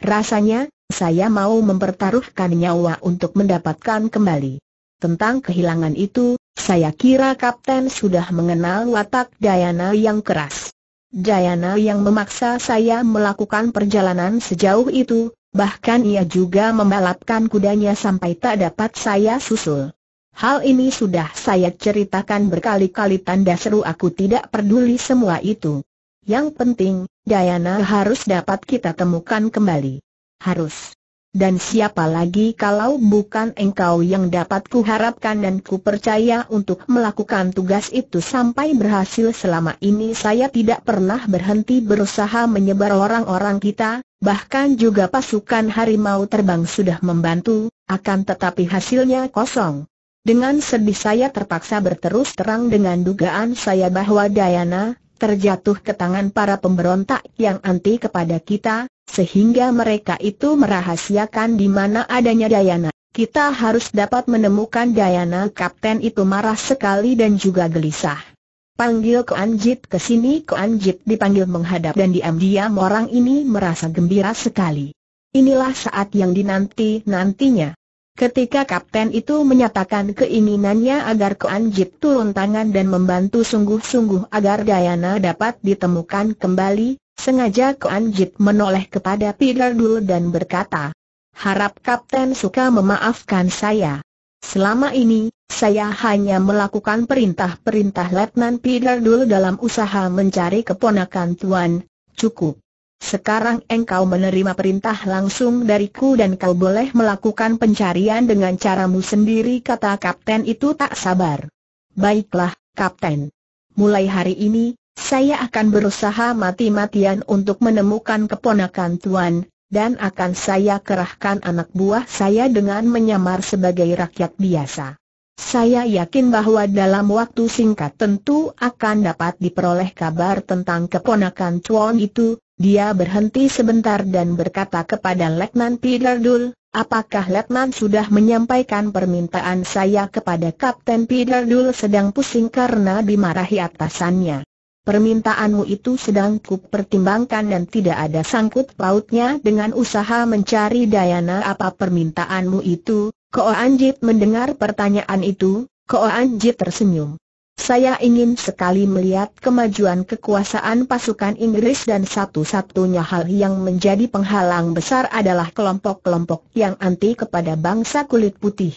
Rasanya, saya mau mempertaruhkan nyawa untuk mendapatkan kembali. Tentang kehilangan itu, saya kira Kapten sudah mengenal watak Dayana yang keras. Dayana yang memaksa saya melakukan perjalanan sejauh itu, bahkan ia juga membalapkan kudanya sampai tak dapat saya susul. Hal ini sudah saya ceritakan berkali-kali tanda seru aku tidak peduli semua itu. Yang penting, Dayana harus dapat kita temukan kembali. Harus. Dan siapa lagi kalau bukan engkau yang dapat kuharapkan dan kupercaya untuk melakukan tugas itu sampai berhasil selama ini saya tidak pernah berhenti berusaha menyebar orang-orang kita, bahkan juga pasukan harimau terbang sudah membantu, akan tetapi hasilnya kosong. Dengan sedih saya terpaksa berterus terang dengan dugaan saya bahwa Dayana, terjatuh ke tangan para pemberontak yang anti kepada kita, sehingga mereka itu merahasiakan di mana adanya Dayana. Kita harus dapat menemukan Dayana kapten itu marah sekali dan juga gelisah. Panggil ke Anjit ke sini ke Anjit dipanggil menghadap dan diam-diam orang ini merasa gembira sekali. Inilah saat yang dinanti-nantinya. Ketika kapten itu menyatakan keinginannya agar ke Jip turun tangan dan membantu sungguh-sungguh agar Dayana dapat ditemukan kembali, Sengaja Kuan Jit menoleh kepada Pidardul dan berkata, Harap Kapten suka memaafkan saya. Selama ini, saya hanya melakukan perintah-perintah Letnan Pidardul dalam usaha mencari keponakan Tuan, cukup. Sekarang engkau menerima perintah langsung dariku dan kau boleh melakukan pencarian dengan caramu sendiri kata kapten itu tak sabar. Baiklah, kapten. Mulai hari ini, saya akan berusaha mati-matian untuk menemukan keponakan Tuan, dan akan saya kerahkan anak buah saya dengan menyamar sebagai rakyat biasa. Saya yakin bahwa dalam waktu singkat tentu akan dapat diperoleh kabar tentang keponakan Tuan itu, dia berhenti sebentar dan berkata kepada Letnan Pidardul, apakah Letnan sudah menyampaikan permintaan saya kepada Kapten Pidardul?" sedang pusing karena dimarahi atasannya. Permintaanmu itu sedang kupertimbangkan dan tidak ada sangkut pautnya dengan usaha mencari Dayana apa permintaanmu itu, Ko Anjit mendengar pertanyaan itu, Ko Anjit tersenyum. Saya ingin sekali melihat kemajuan kekuasaan pasukan Inggris dan satu-satunya hal yang menjadi penghalang besar adalah kelompok-kelompok yang anti kepada bangsa kulit putih.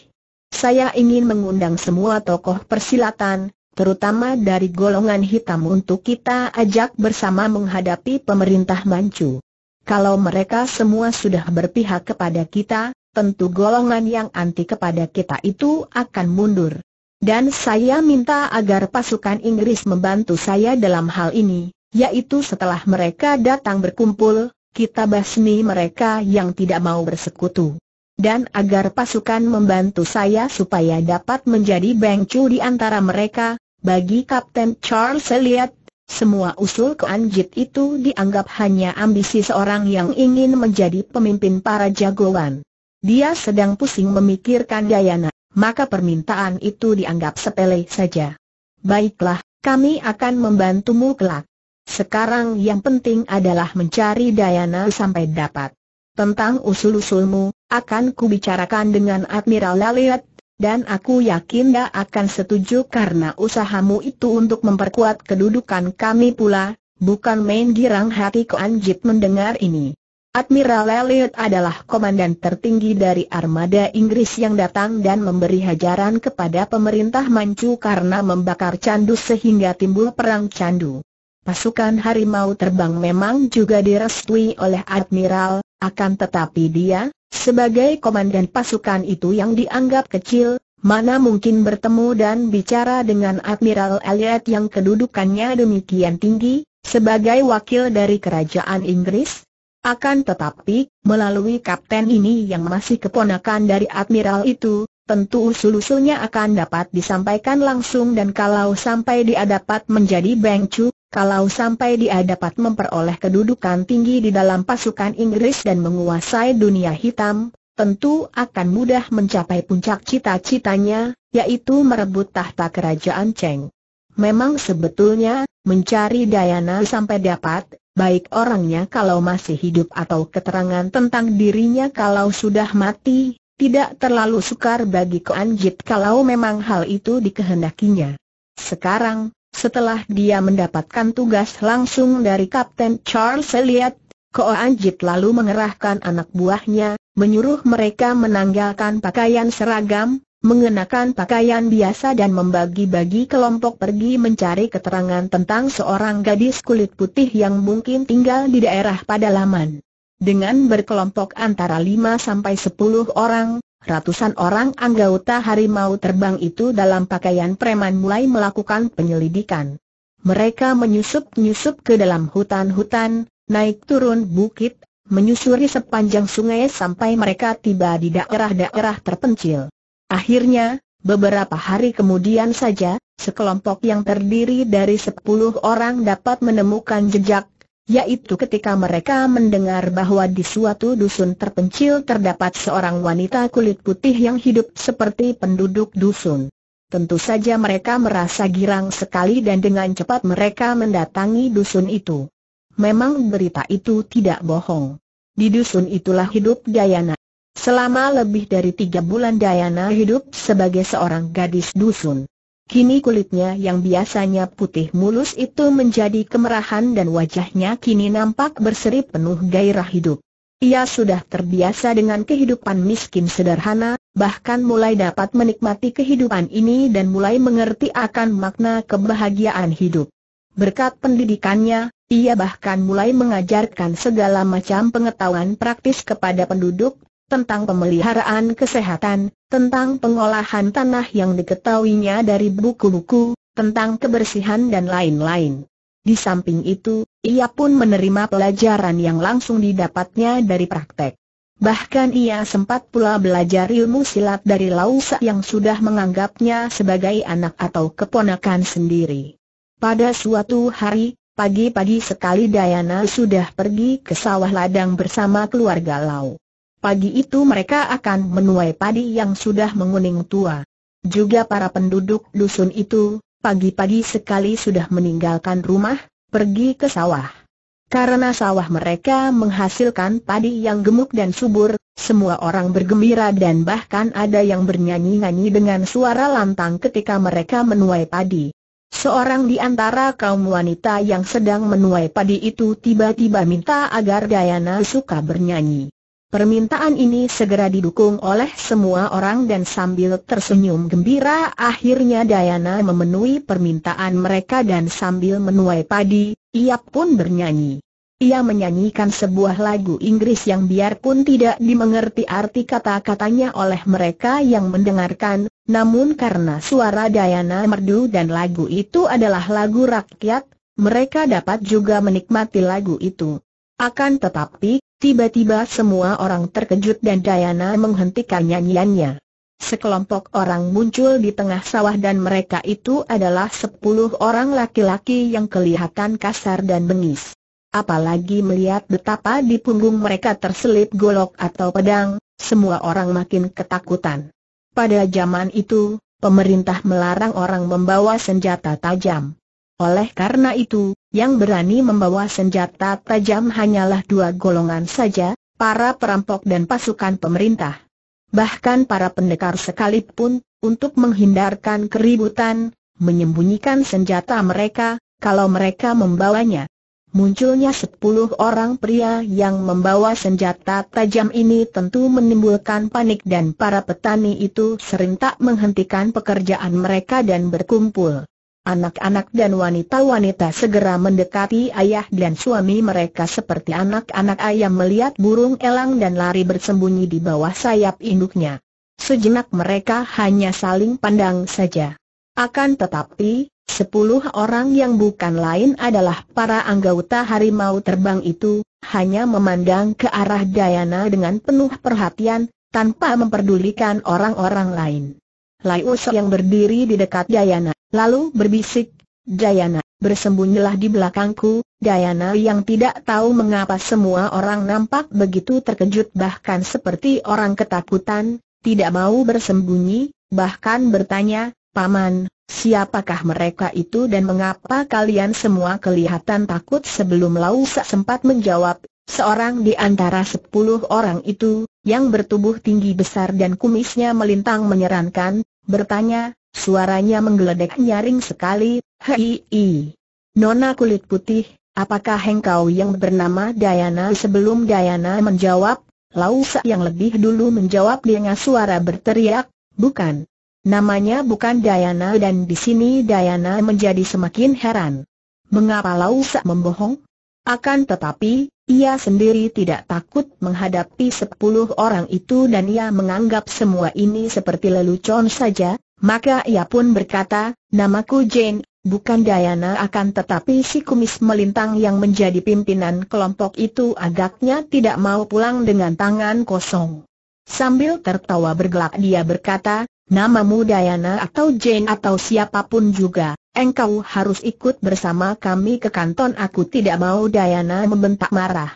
Saya ingin mengundang semua tokoh persilatan, terutama dari golongan hitam untuk kita ajak bersama menghadapi pemerintah Manchu. Kalau mereka semua sudah berpihak kepada kita, tentu golongan yang anti kepada kita itu akan mundur. Dan saya minta agar pasukan Inggris membantu saya dalam hal ini, yaitu setelah mereka datang berkumpul, kita basmi mereka yang tidak mau bersekutu. Dan agar pasukan membantu saya supaya dapat menjadi bengcu di antara mereka, bagi Kapten Charles Elliot, semua usul keanjit itu dianggap hanya ambisi seorang yang ingin menjadi pemimpin para jagoan. Dia sedang pusing memikirkan Diana, maka permintaan itu dianggap sepele saja. Baiklah, kami akan membantumu kelak. Sekarang yang penting adalah mencari Diana sampai dapat. Tentang usul-usulmu, akan kubicarakan dengan Admiral Elliot dan aku yakin dia akan setuju karena usahamu itu untuk memperkuat kedudukan kami pula, bukan main girang hati Anjit mendengar ini. Admiral Elliot adalah komandan tertinggi dari armada Inggris yang datang dan memberi hajaran kepada pemerintah Manchu karena membakar candu sehingga timbul perang candu. Pasukan harimau terbang memang juga direstui oleh Admiral, akan tetapi dia, sebagai komandan pasukan itu yang dianggap kecil, mana mungkin bertemu dan bicara dengan Admiral Elliot yang kedudukannya demikian tinggi, sebagai wakil dari kerajaan Inggris? Akan tetapi, melalui kapten ini yang masih keponakan dari Admiral itu, tentu usul-usulnya akan dapat disampaikan langsung dan kalau sampai dia dapat menjadi Beng kalau sampai dia dapat memperoleh kedudukan tinggi di dalam pasukan Inggris dan menguasai dunia hitam, tentu akan mudah mencapai puncak cita-citanya, yaitu merebut tahta kerajaan Cheng. Memang sebetulnya, mencari Dayana sampai dapat, baik orangnya kalau masih hidup atau keterangan tentang dirinya kalau sudah mati, tidak terlalu sukar bagi Koanjit kalau memang hal itu dikehendakinya. Sekarang, setelah dia mendapatkan tugas langsung dari Kapten Charles Elliot, Ko Anjit lalu mengerahkan anak buahnya, menyuruh mereka menanggalkan pakaian seragam, mengenakan pakaian biasa dan membagi-bagi kelompok pergi mencari keterangan tentang seorang gadis kulit putih yang mungkin tinggal di daerah pedalaman. Dengan berkelompok antara lima sampai sepuluh orang, ratusan orang anggota harimau terbang itu dalam pakaian preman mulai melakukan penyelidikan. Mereka menyusup-nyusup ke dalam hutan-hutan, naik turun bukit, menyusuri sepanjang sungai sampai mereka tiba di daerah-daerah terpencil. Akhirnya, beberapa hari kemudian saja, sekelompok yang terdiri dari sepuluh orang dapat menemukan jejak yaitu ketika mereka mendengar bahwa di suatu dusun terpencil terdapat seorang wanita kulit putih yang hidup seperti penduduk dusun. Tentu saja mereka merasa girang sekali dan dengan cepat mereka mendatangi dusun itu. Memang berita itu tidak bohong. Di dusun itulah hidup Dayana. Selama lebih dari tiga bulan Dayana hidup sebagai seorang gadis dusun. Kini kulitnya yang biasanya putih mulus itu menjadi kemerahan dan wajahnya kini nampak berseri penuh gairah hidup. Ia sudah terbiasa dengan kehidupan miskin sederhana, bahkan mulai dapat menikmati kehidupan ini dan mulai mengerti akan makna kebahagiaan hidup. Berkat pendidikannya, ia bahkan mulai mengajarkan segala macam pengetahuan praktis kepada penduduk, tentang pemeliharaan kesehatan, tentang pengolahan tanah yang diketahuinya dari buku-buku, tentang kebersihan dan lain-lain. Di samping itu, ia pun menerima pelajaran yang langsung didapatnya dari praktek. Bahkan ia sempat pula belajar ilmu silat dari Lausa yang sudah menganggapnya sebagai anak atau keponakan sendiri. Pada suatu hari, pagi-pagi sekali Dayana sudah pergi ke sawah ladang bersama keluarga Lau. Pagi itu mereka akan menuai padi yang sudah menguning tua. Juga para penduduk dusun itu, pagi-pagi sekali sudah meninggalkan rumah, pergi ke sawah. Karena sawah mereka menghasilkan padi yang gemuk dan subur, semua orang bergembira dan bahkan ada yang bernyanyi-nyanyi dengan suara lantang ketika mereka menuai padi. Seorang di antara kaum wanita yang sedang menuai padi itu tiba-tiba minta agar Dayana suka bernyanyi. Permintaan ini segera didukung oleh semua orang dan sambil tersenyum gembira akhirnya Dayana memenuhi permintaan mereka dan sambil menuai padi, ia pun bernyanyi. Ia menyanyikan sebuah lagu Inggris yang biarpun tidak dimengerti arti kata-katanya oleh mereka yang mendengarkan, namun karena suara Dayana merdu dan lagu itu adalah lagu rakyat, mereka dapat juga menikmati lagu itu. Akan tetapi, tiba-tiba semua orang terkejut dan Dayana menghentikan nyanyiannya. Sekelompok orang muncul di tengah sawah dan mereka itu adalah sepuluh orang laki-laki yang kelihatan kasar dan bengis. Apalagi melihat betapa di punggung mereka terselip golok atau pedang, semua orang makin ketakutan. Pada zaman itu, pemerintah melarang orang membawa senjata tajam. Oleh karena itu, yang berani membawa senjata tajam hanyalah dua golongan saja, para perampok dan pasukan pemerintah. Bahkan para pendekar sekalipun, untuk menghindarkan keributan, menyembunyikan senjata mereka, kalau mereka membawanya. Munculnya sepuluh orang pria yang membawa senjata tajam ini tentu menimbulkan panik dan para petani itu sering tak menghentikan pekerjaan mereka dan berkumpul. Anak-anak dan wanita-wanita segera mendekati ayah dan suami mereka seperti anak-anak ayam melihat burung elang dan lari bersembunyi di bawah sayap induknya. Sejenak mereka hanya saling pandang saja. Akan tetapi, sepuluh orang yang bukan lain adalah para anggota harimau terbang itu, hanya memandang ke arah Dayana dengan penuh perhatian, tanpa memperdulikan orang-orang lain. Lai Laius yang berdiri di dekat Dayana, lalu berbisik, Dayana, bersembunyilah di belakangku, Dayana yang tidak tahu mengapa semua orang nampak begitu terkejut bahkan seperti orang ketakutan, tidak mau bersembunyi, bahkan bertanya, Paman, siapakah mereka itu dan mengapa kalian semua kelihatan takut sebelum Lausa sempat menjawab, Seorang di antara sepuluh orang itu, yang bertubuh tinggi besar dan kumisnya melintang menyerankan, bertanya, suaranya menggeledek nyaring sekali, Hei, hi. Nona kulit putih, apakah engkau yang bernama Dayana? Sebelum Dayana menjawab, Lausa yang lebih dulu menjawab dengan suara berteriak, bukan. Namanya bukan Dayana dan di sini Dayana menjadi semakin heran. Mengapa Lausa membohong? Akan tetapi, ia sendiri tidak takut menghadapi sepuluh orang itu dan ia menganggap semua ini seperti lelucon saja, maka ia pun berkata, namaku Jane, bukan Diana. akan tetapi si kumis melintang yang menjadi pimpinan kelompok itu agaknya tidak mau pulang dengan tangan kosong. Sambil tertawa bergelak dia berkata, namamu Diana atau Jane atau siapapun juga, Engkau harus ikut bersama kami ke kanton aku tidak mau Dayana membentak marah.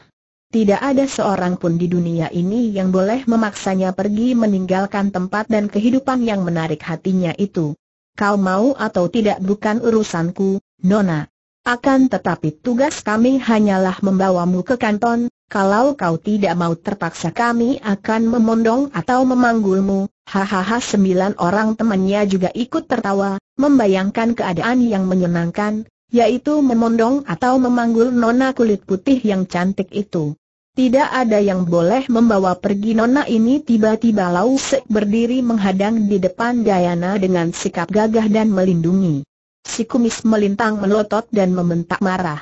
Tidak ada seorang pun di dunia ini yang boleh memaksanya pergi meninggalkan tempat dan kehidupan yang menarik hatinya itu. Kau mau atau tidak bukan urusanku, Nona. Akan tetapi tugas kami hanyalah membawamu ke kanton, kalau kau tidak mau terpaksa kami akan memondong atau memanggulmu, hahaha sembilan orang temannya juga ikut tertawa, membayangkan keadaan yang menyenangkan, yaitu memondong atau memanggul nona kulit putih yang cantik itu. Tidak ada yang boleh membawa pergi nona ini tiba-tiba Lausek berdiri menghadang di depan Dayana dengan sikap gagah dan melindungi. Si kumis melintang melotot dan membentak marah.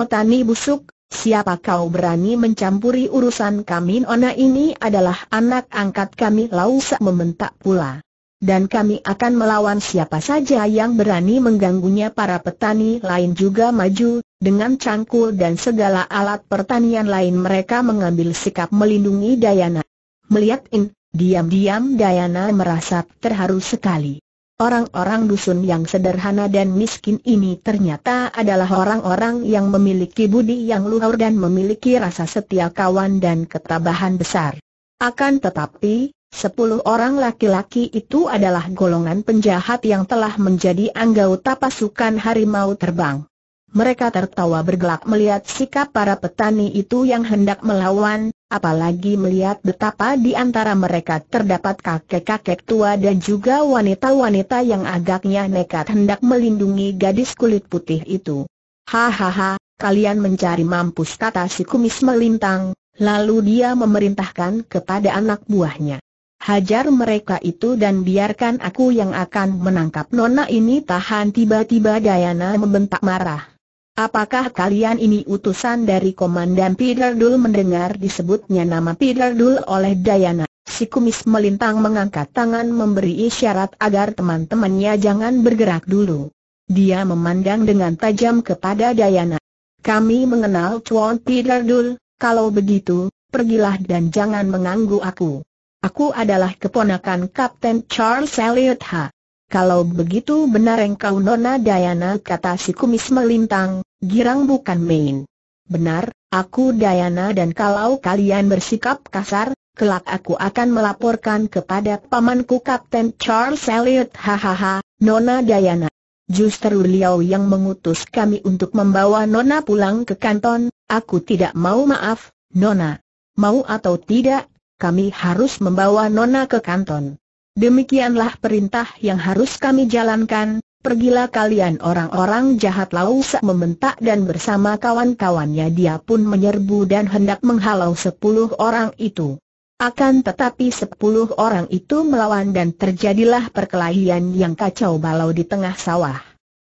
Petani busuk, Siapa kau berani mencampuri urusan kami Ona ini adalah anak angkat kami Lausa membentak pula. Dan kami akan melawan siapa saja yang berani mengganggunya para petani lain juga maju, dengan cangkul dan segala alat pertanian lain mereka mengambil sikap melindungi Dayana. Melihat In, diam-diam Dayana merasa terharu sekali. Orang-orang dusun yang sederhana dan miskin ini ternyata adalah orang-orang yang memiliki budi yang luhur dan memiliki rasa setia kawan dan ketabahan besar. Akan tetapi, sepuluh orang laki-laki itu adalah golongan penjahat yang telah menjadi anggota pasukan harimau terbang. Mereka tertawa bergelak melihat sikap para petani itu yang hendak melawan, apalagi melihat betapa di antara mereka terdapat kakek-kakek tua dan juga wanita-wanita yang agaknya nekat hendak melindungi gadis kulit putih itu. Hahaha, kalian mencari mampus kata si kumis melintang, lalu dia memerintahkan kepada anak buahnya. Hajar mereka itu dan biarkan aku yang akan menangkap nona ini tahan tiba-tiba Dayana membentak marah. Apakah kalian ini utusan dari Komandan Peter Dul mendengar disebutnya nama Peter Dul oleh Dayana? Si kumis melintang mengangkat tangan memberi isyarat agar teman-temannya jangan bergerak dulu. Dia memandang dengan tajam kepada Dayana. Kami mengenal Chuan Peter Dul, kalau begitu, pergilah dan jangan mengganggu aku. Aku adalah keponakan Kapten Charles Elliot H. Kalau begitu benar engkau Nona Dayana kata si kumis melintang, girang bukan main. Benar, aku Dayana dan kalau kalian bersikap kasar, kelak aku akan melaporkan kepada pamanku Kapten Charles Elliot hahaha, Nona Dayana. Justru beliau yang mengutus kami untuk membawa Nona pulang ke kanton, aku tidak mau maaf, Nona. Mau atau tidak, kami harus membawa Nona ke kanton. Demikianlah perintah yang harus kami jalankan, pergilah kalian orang-orang jahat Lausa membentak dan bersama kawan-kawannya dia pun menyerbu dan hendak menghalau sepuluh orang itu. Akan tetapi sepuluh orang itu melawan dan terjadilah perkelahian yang kacau balau di tengah sawah.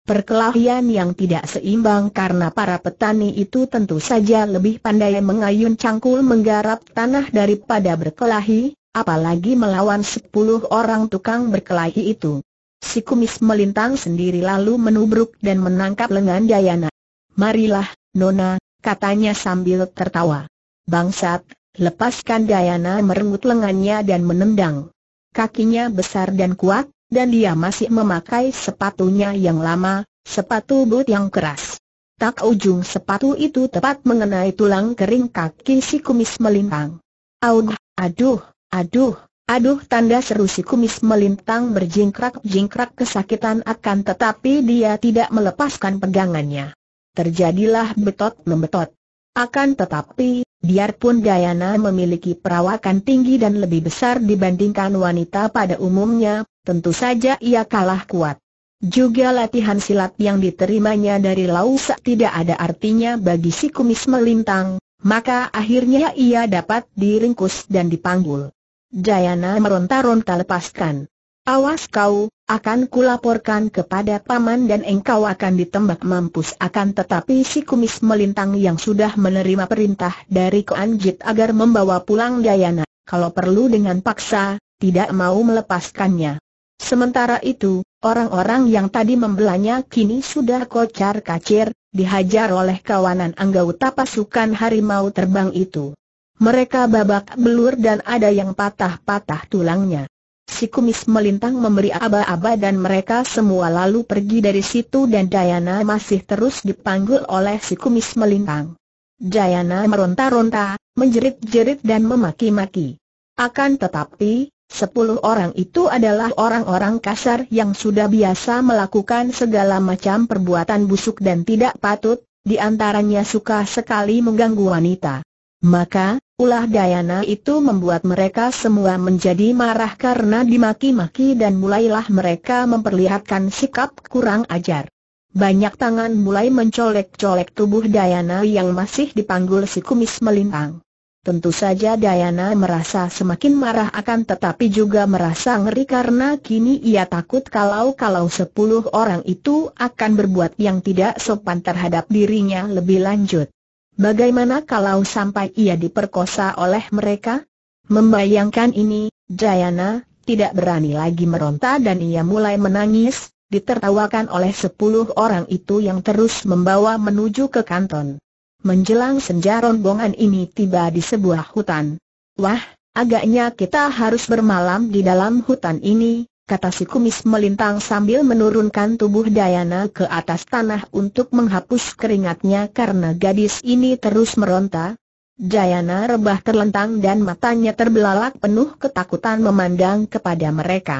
Perkelahian yang tidak seimbang karena para petani itu tentu saja lebih pandai mengayun cangkul menggarap tanah daripada berkelahi, apalagi melawan sepuluh orang tukang berkelahi itu. Si kumis melintang sendiri lalu menubruk dan menangkap lengan Dayana. Marilah, Nona, katanya sambil tertawa. Bangsat, lepaskan Dayana merenggut lengannya dan menendang. Kakinya besar dan kuat, dan dia masih memakai sepatunya yang lama, sepatu boot yang keras. Tak ujung sepatu itu tepat mengenai tulang kering kaki si kumis melintang. Aduh, aduh, Aduh, aduh tanda seru si kumis melintang berjingkrak-jingkrak kesakitan akan tetapi dia tidak melepaskan pegangannya. Terjadilah betot-membetot. Akan tetapi, biarpun Dayana memiliki perawakan tinggi dan lebih besar dibandingkan wanita pada umumnya, tentu saja ia kalah kuat. Juga latihan silat yang diterimanya dari Lausa tidak ada artinya bagi si kumis melintang, maka akhirnya ia dapat diringkus dan dipanggul. Jayana meronta-ronta lepaskan. Awas kau, akan kulaporkan kepada paman dan engkau akan ditembak mampus akan tetapi si kumis melintang yang sudah menerima perintah dari Koanjit agar membawa pulang Jayana, kalau perlu dengan paksa, tidak mau melepaskannya. Sementara itu, orang-orang yang tadi membelanya kini sudah kocar kacir, dihajar oleh kawanan anggota pasukan harimau terbang itu. Mereka babak belur dan ada yang patah-patah tulangnya. Si kumis melintang memberi aba-aba dan mereka semua lalu pergi dari situ dan Dayana masih terus dipanggul oleh si kumis melintang. Dayana meronta-ronta, menjerit-jerit dan memaki-maki. Akan tetapi, sepuluh orang itu adalah orang-orang kasar yang sudah biasa melakukan segala macam perbuatan busuk dan tidak patut, di antaranya suka sekali mengganggu wanita. Maka, ulah Dayana itu membuat mereka semua menjadi marah karena dimaki-maki dan mulailah mereka memperlihatkan sikap kurang ajar. Banyak tangan mulai mencolek-colek tubuh Dayana yang masih dipanggul si kumis melintang. Tentu saja Dayana merasa semakin marah akan tetapi juga merasa ngeri karena kini ia takut kalau-kalau sepuluh orang itu akan berbuat yang tidak sopan terhadap dirinya lebih lanjut. Bagaimana kalau sampai ia diperkosa oleh mereka? Membayangkan ini, Jayana tidak berani lagi meronta dan ia mulai menangis, ditertawakan oleh sepuluh orang itu yang terus membawa menuju ke kanton. Menjelang senja rombongan ini tiba di sebuah hutan. Wah, agaknya kita harus bermalam di dalam hutan ini, kata si kumis melintang sambil menurunkan tubuh Dayana ke atas tanah untuk menghapus keringatnya karena gadis ini terus meronta. Dayana rebah terlentang dan matanya terbelalak penuh ketakutan memandang kepada mereka.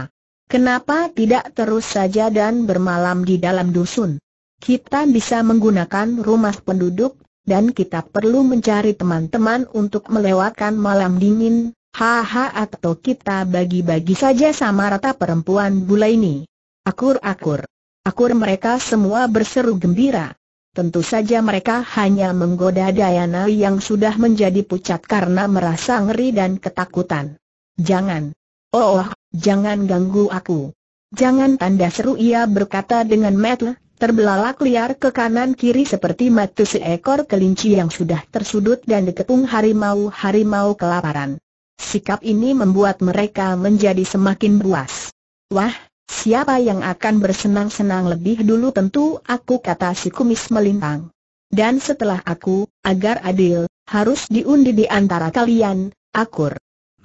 Kenapa tidak terus saja dan bermalam di dalam dusun? Kita bisa menggunakan rumah penduduk, dan kita perlu mencari teman-teman untuk melewatkan malam dingin, Haha atau kita bagi-bagi saja sama rata perempuan bule ini. Akur-akur. Akur mereka semua berseru gembira. Tentu saja mereka hanya menggoda Dayana yang sudah menjadi pucat karena merasa ngeri dan ketakutan. Jangan. Oh, oh jangan ganggu aku. Jangan tanda seru ia berkata dengan metel, terbelalak liar ke kanan kiri seperti mati seekor kelinci yang sudah tersudut dan dikepung harimau-harimau kelaparan. Sikap ini membuat mereka menjadi semakin buas. Wah, siapa yang akan bersenang-senang lebih dulu tentu aku kata si kumis melintang. Dan setelah aku, agar adil, harus diundi di antara kalian, akur.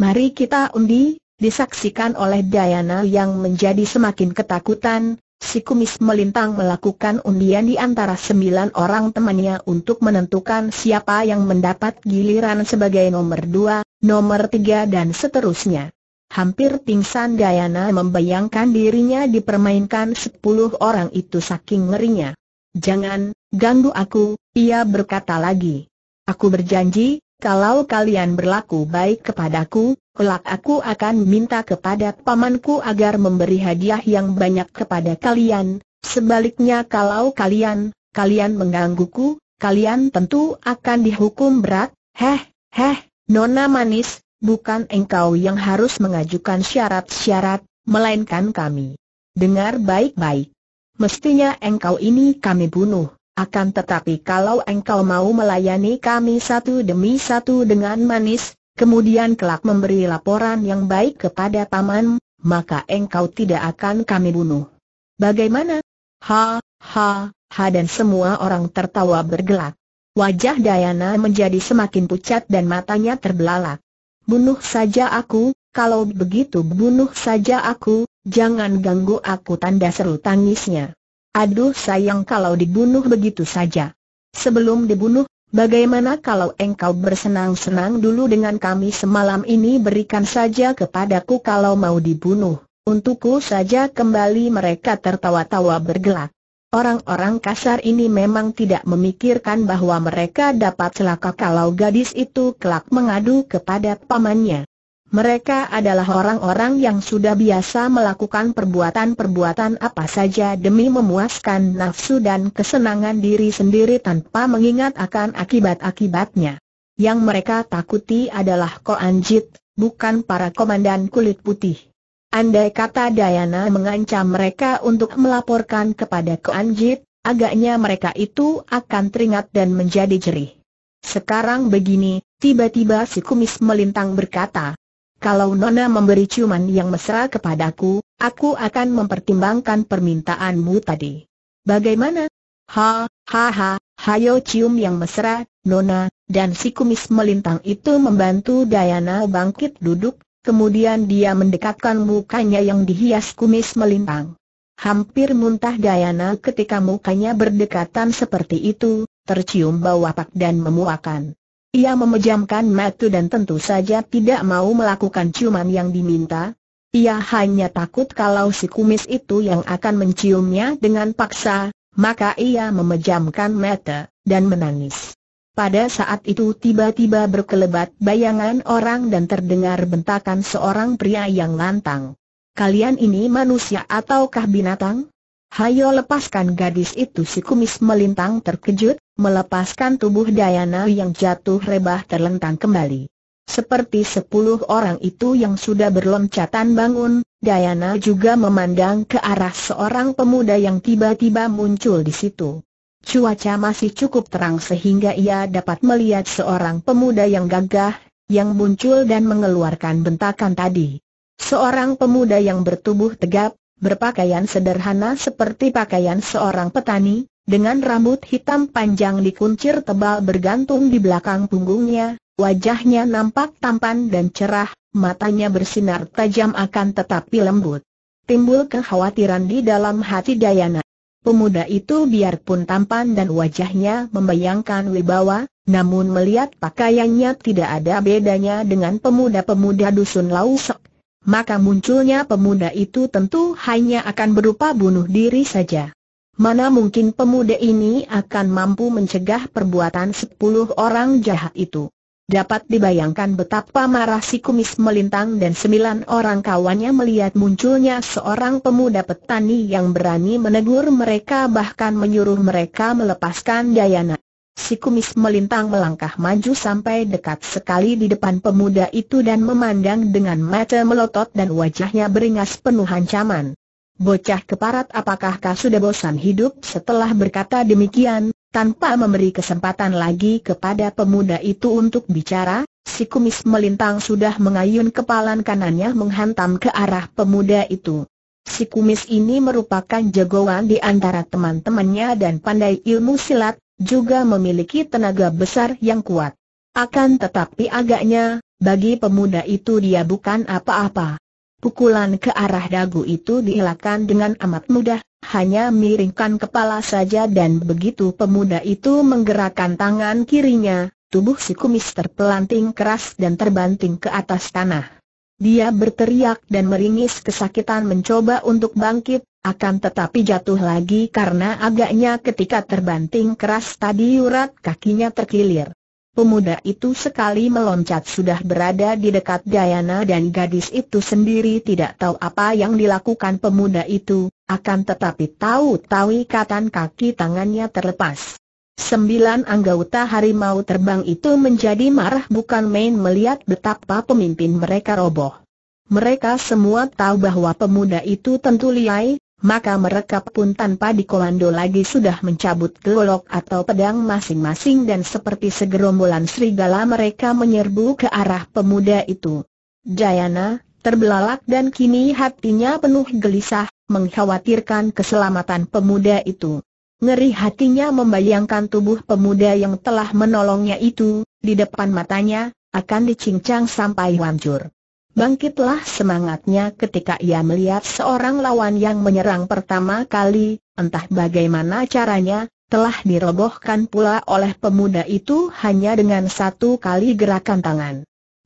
Mari kita undi, disaksikan oleh Dayana yang menjadi semakin ketakutan, si kumis melintang melakukan undian di antara sembilan orang temannya untuk menentukan siapa yang mendapat giliran sebagai nomor dua, nomor tiga dan seterusnya. Hampir pingsan Dayana membayangkan dirinya dipermainkan sepuluh orang itu saking ngerinya. Jangan, ganggu aku, ia berkata lagi. Aku berjanji, kalau kalian berlaku baik kepadaku, kelak aku akan minta kepada pamanku agar memberi hadiah yang banyak kepada kalian. Sebaliknya kalau kalian, kalian menggangguku, kalian tentu akan dihukum berat, heh, heh, Nona Manis, bukan engkau yang harus mengajukan syarat-syarat, melainkan kami. Dengar baik-baik. Mestinya engkau ini kami bunuh, akan tetapi kalau engkau mau melayani kami satu demi satu dengan manis, kemudian kelak memberi laporan yang baik kepada paman, maka engkau tidak akan kami bunuh. Bagaimana? Ha, ha, ha dan semua orang tertawa bergelak. Wajah Dayana menjadi semakin pucat dan matanya terbelalak. Bunuh saja aku, kalau begitu bunuh saja aku, jangan ganggu aku tanda seru tangisnya. Aduh sayang kalau dibunuh begitu saja. Sebelum dibunuh, bagaimana kalau engkau bersenang-senang dulu dengan kami semalam ini berikan saja kepadaku kalau mau dibunuh, untukku saja kembali mereka tertawa-tawa bergelak. Orang-orang kasar ini memang tidak memikirkan bahwa mereka dapat celaka kalau gadis itu kelak mengadu kepada pamannya. Mereka adalah orang-orang yang sudah biasa melakukan perbuatan-perbuatan apa saja demi memuaskan nafsu dan kesenangan diri sendiri tanpa mengingat akan akibat-akibatnya. Yang mereka takuti adalah Koanjit, bukan para komandan kulit putih. Andai kata Dayana mengancam mereka untuk melaporkan kepada Keanjit, agaknya mereka itu akan teringat dan menjadi jerih. Sekarang begini, tiba-tiba si kumis melintang berkata, kalau Nona memberi ciuman yang mesra kepadaku, aku akan mempertimbangkan permintaanmu tadi. Bagaimana? Ha, ha, ha, hayo cium yang mesra, Nona, dan si kumis melintang itu membantu Dayana bangkit duduk, Kemudian dia mendekatkan mukanya yang dihias kumis melintang. Hampir muntah Dayana ketika mukanya berdekatan seperti itu, tercium bau apak dan memuakan. Ia memejamkan mata dan tentu saja tidak mau melakukan ciuman yang diminta. Ia hanya takut kalau si kumis itu yang akan menciumnya dengan paksa, maka ia memejamkan mata, dan menangis. Pada saat itu tiba-tiba berkelebat bayangan orang dan terdengar bentakan seorang pria yang lantang. Kalian ini manusia ataukah binatang? Hayo lepaskan gadis itu si kumis melintang terkejut, melepaskan tubuh Dayana yang jatuh rebah terlentang kembali. Seperti sepuluh orang itu yang sudah berloncatan bangun, Dayana juga memandang ke arah seorang pemuda yang tiba-tiba muncul di situ. Cuaca masih cukup terang sehingga ia dapat melihat seorang pemuda yang gagah, yang muncul dan mengeluarkan bentakan tadi. Seorang pemuda yang bertubuh tegap, berpakaian sederhana seperti pakaian seorang petani, dengan rambut hitam panjang dikuncir tebal bergantung di belakang punggungnya, wajahnya nampak tampan dan cerah, matanya bersinar tajam akan tetapi lembut. Timbul kekhawatiran di dalam hati Dayana. Pemuda itu biarpun tampan dan wajahnya membayangkan wibawa, namun melihat pakaiannya tidak ada bedanya dengan pemuda-pemuda dusun Lausek. Maka munculnya pemuda itu tentu hanya akan berupa bunuh diri saja. Mana mungkin pemuda ini akan mampu mencegah perbuatan sepuluh orang jahat itu. Dapat dibayangkan betapa marah si kumis melintang dan sembilan orang kawannya melihat munculnya seorang pemuda petani yang berani menegur mereka bahkan menyuruh mereka melepaskan Dayana. Si kumis melintang melangkah maju sampai dekat sekali di depan pemuda itu dan memandang dengan mata melotot dan wajahnya beringas penuh ancaman. Bocah keparat apakah kau sudah bosan hidup setelah berkata demikian, tanpa memberi kesempatan lagi kepada pemuda itu untuk bicara, si kumis melintang sudah mengayun kepalan kanannya menghantam ke arah pemuda itu. Si kumis ini merupakan jagoan di antara teman-temannya dan pandai ilmu silat, juga memiliki tenaga besar yang kuat. Akan tetapi agaknya, bagi pemuda itu dia bukan apa-apa. Pukulan ke arah dagu itu dielakkan dengan amat mudah, hanya miringkan kepala saja dan begitu pemuda itu menggerakkan tangan kirinya, tubuh si kumis terpelanting keras dan terbanting ke atas tanah. Dia berteriak dan meringis kesakitan mencoba untuk bangkit, akan tetapi jatuh lagi karena agaknya ketika terbanting keras tadi urat kakinya terkilir. Pemuda itu sekali meloncat sudah berada di dekat Diana dan gadis itu sendiri tidak tahu apa yang dilakukan pemuda itu, akan tetapi tahu-tahu ikatan kaki tangannya terlepas. Sembilan anggota harimau terbang itu menjadi marah bukan main melihat betapa pemimpin mereka roboh. Mereka semua tahu bahwa pemuda itu tentu liai, maka mereka pun tanpa dikomando lagi sudah mencabut golok atau pedang masing-masing dan seperti segerombolan serigala mereka menyerbu ke arah pemuda itu. Jayana, terbelalak dan kini hatinya penuh gelisah, mengkhawatirkan keselamatan pemuda itu. Ngeri hatinya membayangkan tubuh pemuda yang telah menolongnya itu, di depan matanya, akan dicincang sampai hancur. Bangkitlah semangatnya ketika ia melihat seorang lawan yang menyerang pertama kali, entah bagaimana caranya, telah dirobohkan pula oleh pemuda itu hanya dengan satu kali gerakan tangan.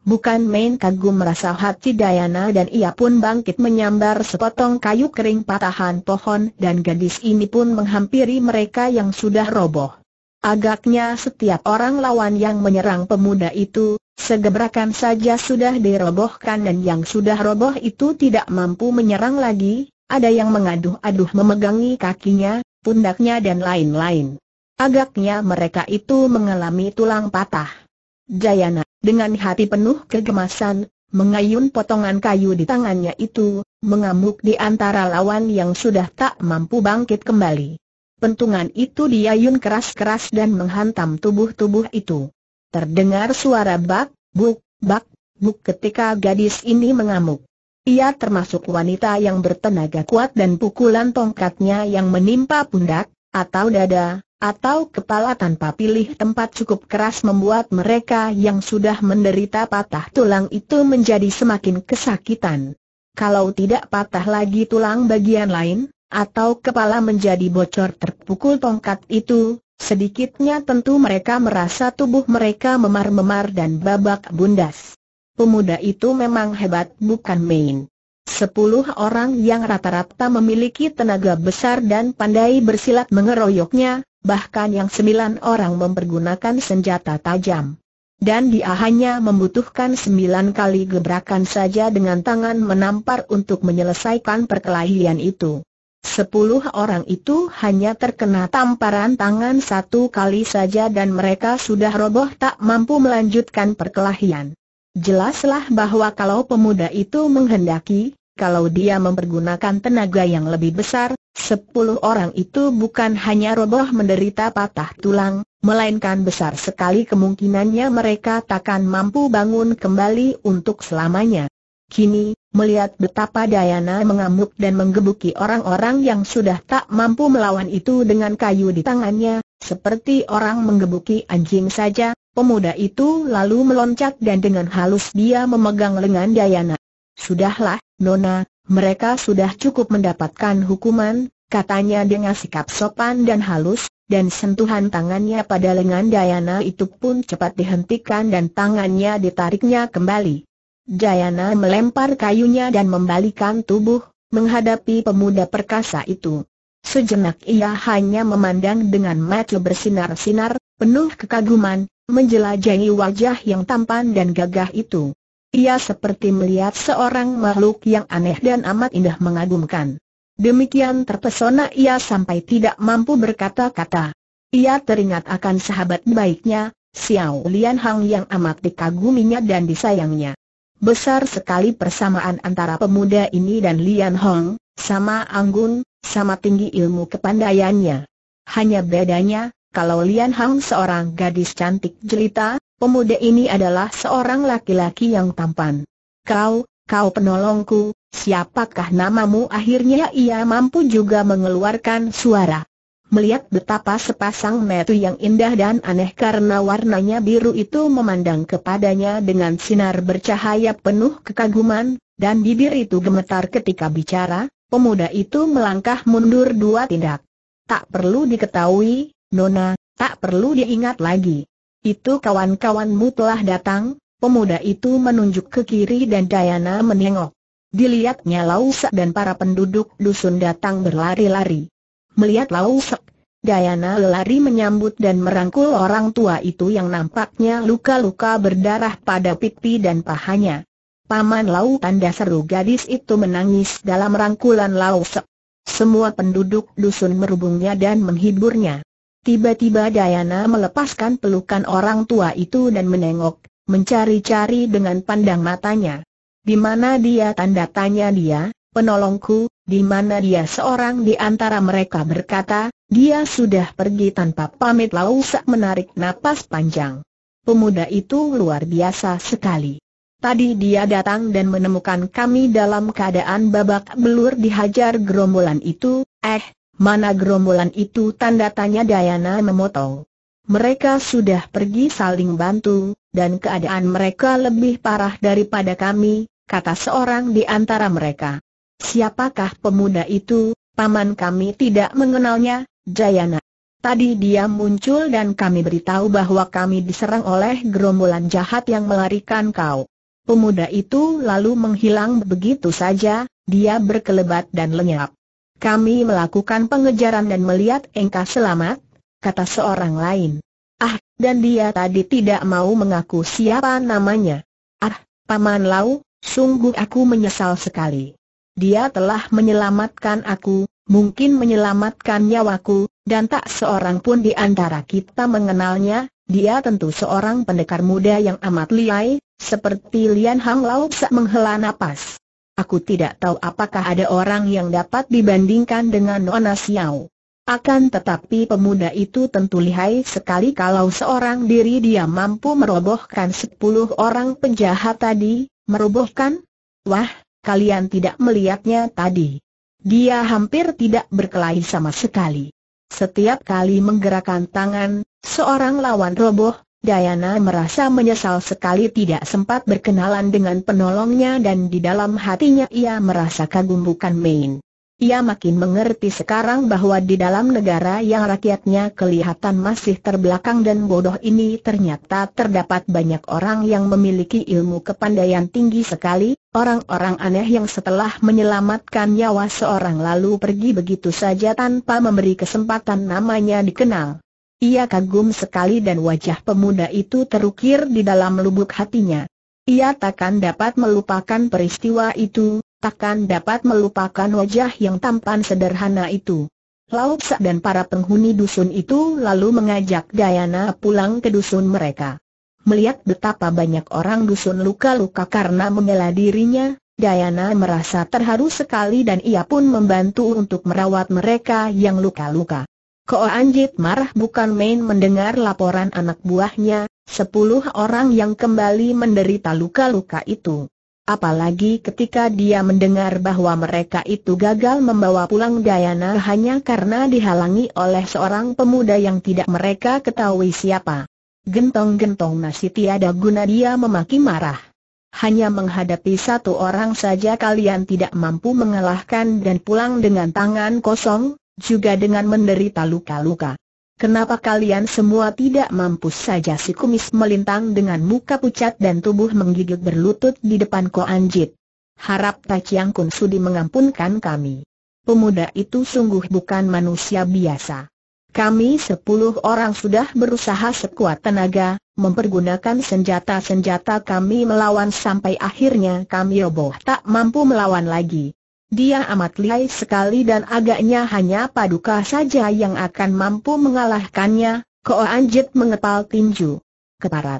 Bukan main kagum merasa hati Dayana dan ia pun bangkit menyambar sepotong kayu kering patahan pohon dan gadis ini pun menghampiri mereka yang sudah roboh. Agaknya setiap orang lawan yang menyerang pemuda itu, segebrakan saja sudah dirobohkan dan yang sudah roboh itu tidak mampu menyerang lagi, ada yang mengaduh-aduh memegangi kakinya, pundaknya dan lain-lain. Agaknya mereka itu mengalami tulang patah. Jayana, dengan hati penuh kegemasan, mengayun potongan kayu di tangannya itu, mengamuk di antara lawan yang sudah tak mampu bangkit kembali pentungan itu diayun keras-keras dan menghantam tubuh-tubuh itu. Terdengar suara bak, buk, bak, buk ketika gadis ini mengamuk. Ia termasuk wanita yang bertenaga kuat dan pukulan tongkatnya yang menimpa pundak, atau dada, atau kepala tanpa pilih tempat cukup keras membuat mereka yang sudah menderita patah tulang itu menjadi semakin kesakitan. Kalau tidak patah lagi tulang bagian lain, atau kepala menjadi bocor terpukul tongkat itu, sedikitnya tentu mereka merasa tubuh mereka memar-memar dan babak bundas. Pemuda itu memang hebat bukan main. Sepuluh orang yang rata-rata memiliki tenaga besar dan pandai bersilat mengeroyoknya, bahkan yang sembilan orang mempergunakan senjata tajam dan dia hanya membutuhkan sembilan kali gebrakan saja dengan tangan menampar untuk menyelesaikan perkelahian itu. Sepuluh orang itu hanya terkena tamparan tangan satu kali saja dan mereka sudah roboh tak mampu melanjutkan perkelahian. Jelaslah bahwa kalau pemuda itu menghendaki, kalau dia mempergunakan tenaga yang lebih besar, sepuluh orang itu bukan hanya roboh menderita patah tulang, melainkan besar sekali kemungkinannya mereka takkan mampu bangun kembali untuk selamanya. Kini, Melihat betapa Dayana mengamuk dan menggebuki orang-orang yang sudah tak mampu melawan itu dengan kayu di tangannya, seperti orang menggebuki anjing saja, pemuda itu lalu meloncat dan dengan halus dia memegang lengan Dayana. Sudahlah, Nona, mereka sudah cukup mendapatkan hukuman, katanya dengan sikap sopan dan halus, dan sentuhan tangannya pada lengan Dayana itu pun cepat dihentikan dan tangannya ditariknya kembali. Jayana melempar kayunya dan membalikan tubuh, menghadapi pemuda perkasa itu. Sejenak ia hanya memandang dengan mata bersinar-sinar, penuh kekaguman, menjelajahi wajah yang tampan dan gagah itu. Ia seperti melihat seorang makhluk yang aneh dan amat indah mengagumkan. Demikian terpesona ia sampai tidak mampu berkata-kata. Ia teringat akan sahabat baiknya, Xiao Lian Hang yang amat dikaguminya dan disayangnya. Besar sekali persamaan antara pemuda ini dan Lian Hong, sama anggun, sama tinggi ilmu kepandaiannya. Hanya bedanya, kalau Lian Hong seorang gadis cantik jelita, pemuda ini adalah seorang laki-laki yang tampan. Kau, kau penolongku, siapakah namamu akhirnya ia mampu juga mengeluarkan suara melihat betapa sepasang metu yang indah dan aneh karena warnanya biru itu memandang kepadanya dengan sinar bercahaya penuh kekaguman, dan bibir itu gemetar ketika bicara, pemuda itu melangkah mundur dua tindak. Tak perlu diketahui, Nona, tak perlu diingat lagi. Itu kawan-kawanmu telah datang, pemuda itu menunjuk ke kiri dan Dayana menengok. Dilihatnya Lausa dan para penduduk dusun datang berlari-lari. Melihat Lau Sek, Dayana lari menyambut dan merangkul orang tua itu yang nampaknya luka-luka berdarah pada pipi dan pahanya. Paman Lau tanda seru gadis itu menangis dalam rangkulan Lau Sek. Semua penduduk dusun merubungnya dan menghiburnya. Tiba-tiba Dayana melepaskan pelukan orang tua itu dan menengok, mencari-cari dengan pandang matanya. Di mana dia tanda tanya dia, penolongku, di mana dia seorang di antara mereka berkata, dia sudah pergi tanpa pamit Lausak menarik napas panjang. Pemuda itu luar biasa sekali. Tadi dia datang dan menemukan kami dalam keadaan babak belur dihajar gerombolan itu, eh, mana gerombolan itu tanda tanya Dayana memotong. Mereka sudah pergi saling bantu, dan keadaan mereka lebih parah daripada kami, kata seorang di antara mereka. Siapakah pemuda itu? Paman kami tidak mengenalnya, Jayana. Tadi dia muncul dan kami beritahu bahwa kami diserang oleh gerombolan jahat yang melarikan kau. Pemuda itu lalu menghilang begitu saja, dia berkelebat dan lenyap. Kami melakukan pengejaran dan melihat engkau selamat, kata seorang lain. Ah, dan dia tadi tidak mau mengaku siapa namanya. Ah, Paman Lau, sungguh aku menyesal sekali. Dia telah menyelamatkan aku, mungkin menyelamatkan nyawaku, dan tak seorang pun di antara kita mengenalnya, dia tentu seorang pendekar muda yang amat liai, seperti Lian Hang Lau Sa menghela nafas. Aku tidak tahu apakah ada orang yang dapat dibandingkan dengan Nona Xiao. Akan tetapi pemuda itu tentu lihai sekali kalau seorang diri dia mampu merobohkan sepuluh orang penjahat tadi, merobohkan? Wah, kalian tidak melihatnya tadi. Dia hampir tidak berkelahi sama sekali. Setiap kali menggerakkan tangan, seorang lawan roboh, Dayana merasa menyesal sekali tidak sempat berkenalan dengan penolongnya dan di dalam hatinya ia merasa kagum bukan main. Ia makin mengerti sekarang bahwa di dalam negara yang rakyatnya kelihatan masih terbelakang dan bodoh ini ternyata terdapat banyak orang yang memiliki ilmu kepandaian tinggi sekali, orang-orang aneh yang setelah menyelamatkan nyawa seorang lalu pergi begitu saja tanpa memberi kesempatan namanya dikenal. Ia kagum sekali dan wajah pemuda itu terukir di dalam lubuk hatinya. Ia takkan dapat melupakan peristiwa itu, takkan dapat melupakan wajah yang tampan sederhana itu. Lauksa dan para penghuni dusun itu lalu mengajak Dayana pulang ke dusun mereka. Melihat betapa banyak orang dusun luka-luka karena membela dirinya, Dayana merasa terharu sekali dan ia pun membantu untuk merawat mereka yang luka-luka. Ko Anjit marah bukan main mendengar laporan anak buahnya, sepuluh orang yang kembali menderita luka-luka itu. Apalagi ketika dia mendengar bahwa mereka itu gagal membawa pulang Dayana hanya karena dihalangi oleh seorang pemuda yang tidak mereka ketahui siapa. Gentong-gentong nasi tiada guna dia memaki marah. Hanya menghadapi satu orang saja kalian tidak mampu mengalahkan dan pulang dengan tangan kosong, juga dengan menderita luka-luka. Kenapa kalian semua tidak mampu saja si kumis melintang dengan muka pucat dan tubuh menggigit berlutut di depan Ko Anjit. Harap Tai Chiang Kun sudi mengampunkan kami. Pemuda itu sungguh bukan manusia biasa. Kami sepuluh orang sudah berusaha sekuat tenaga, mempergunakan senjata-senjata kami melawan sampai akhirnya kami roboh tak mampu melawan lagi. Dia amat lihai sekali dan agaknya hanya paduka saja yang akan mampu mengalahkannya, Ko Anjit mengepal tinju. Keparat.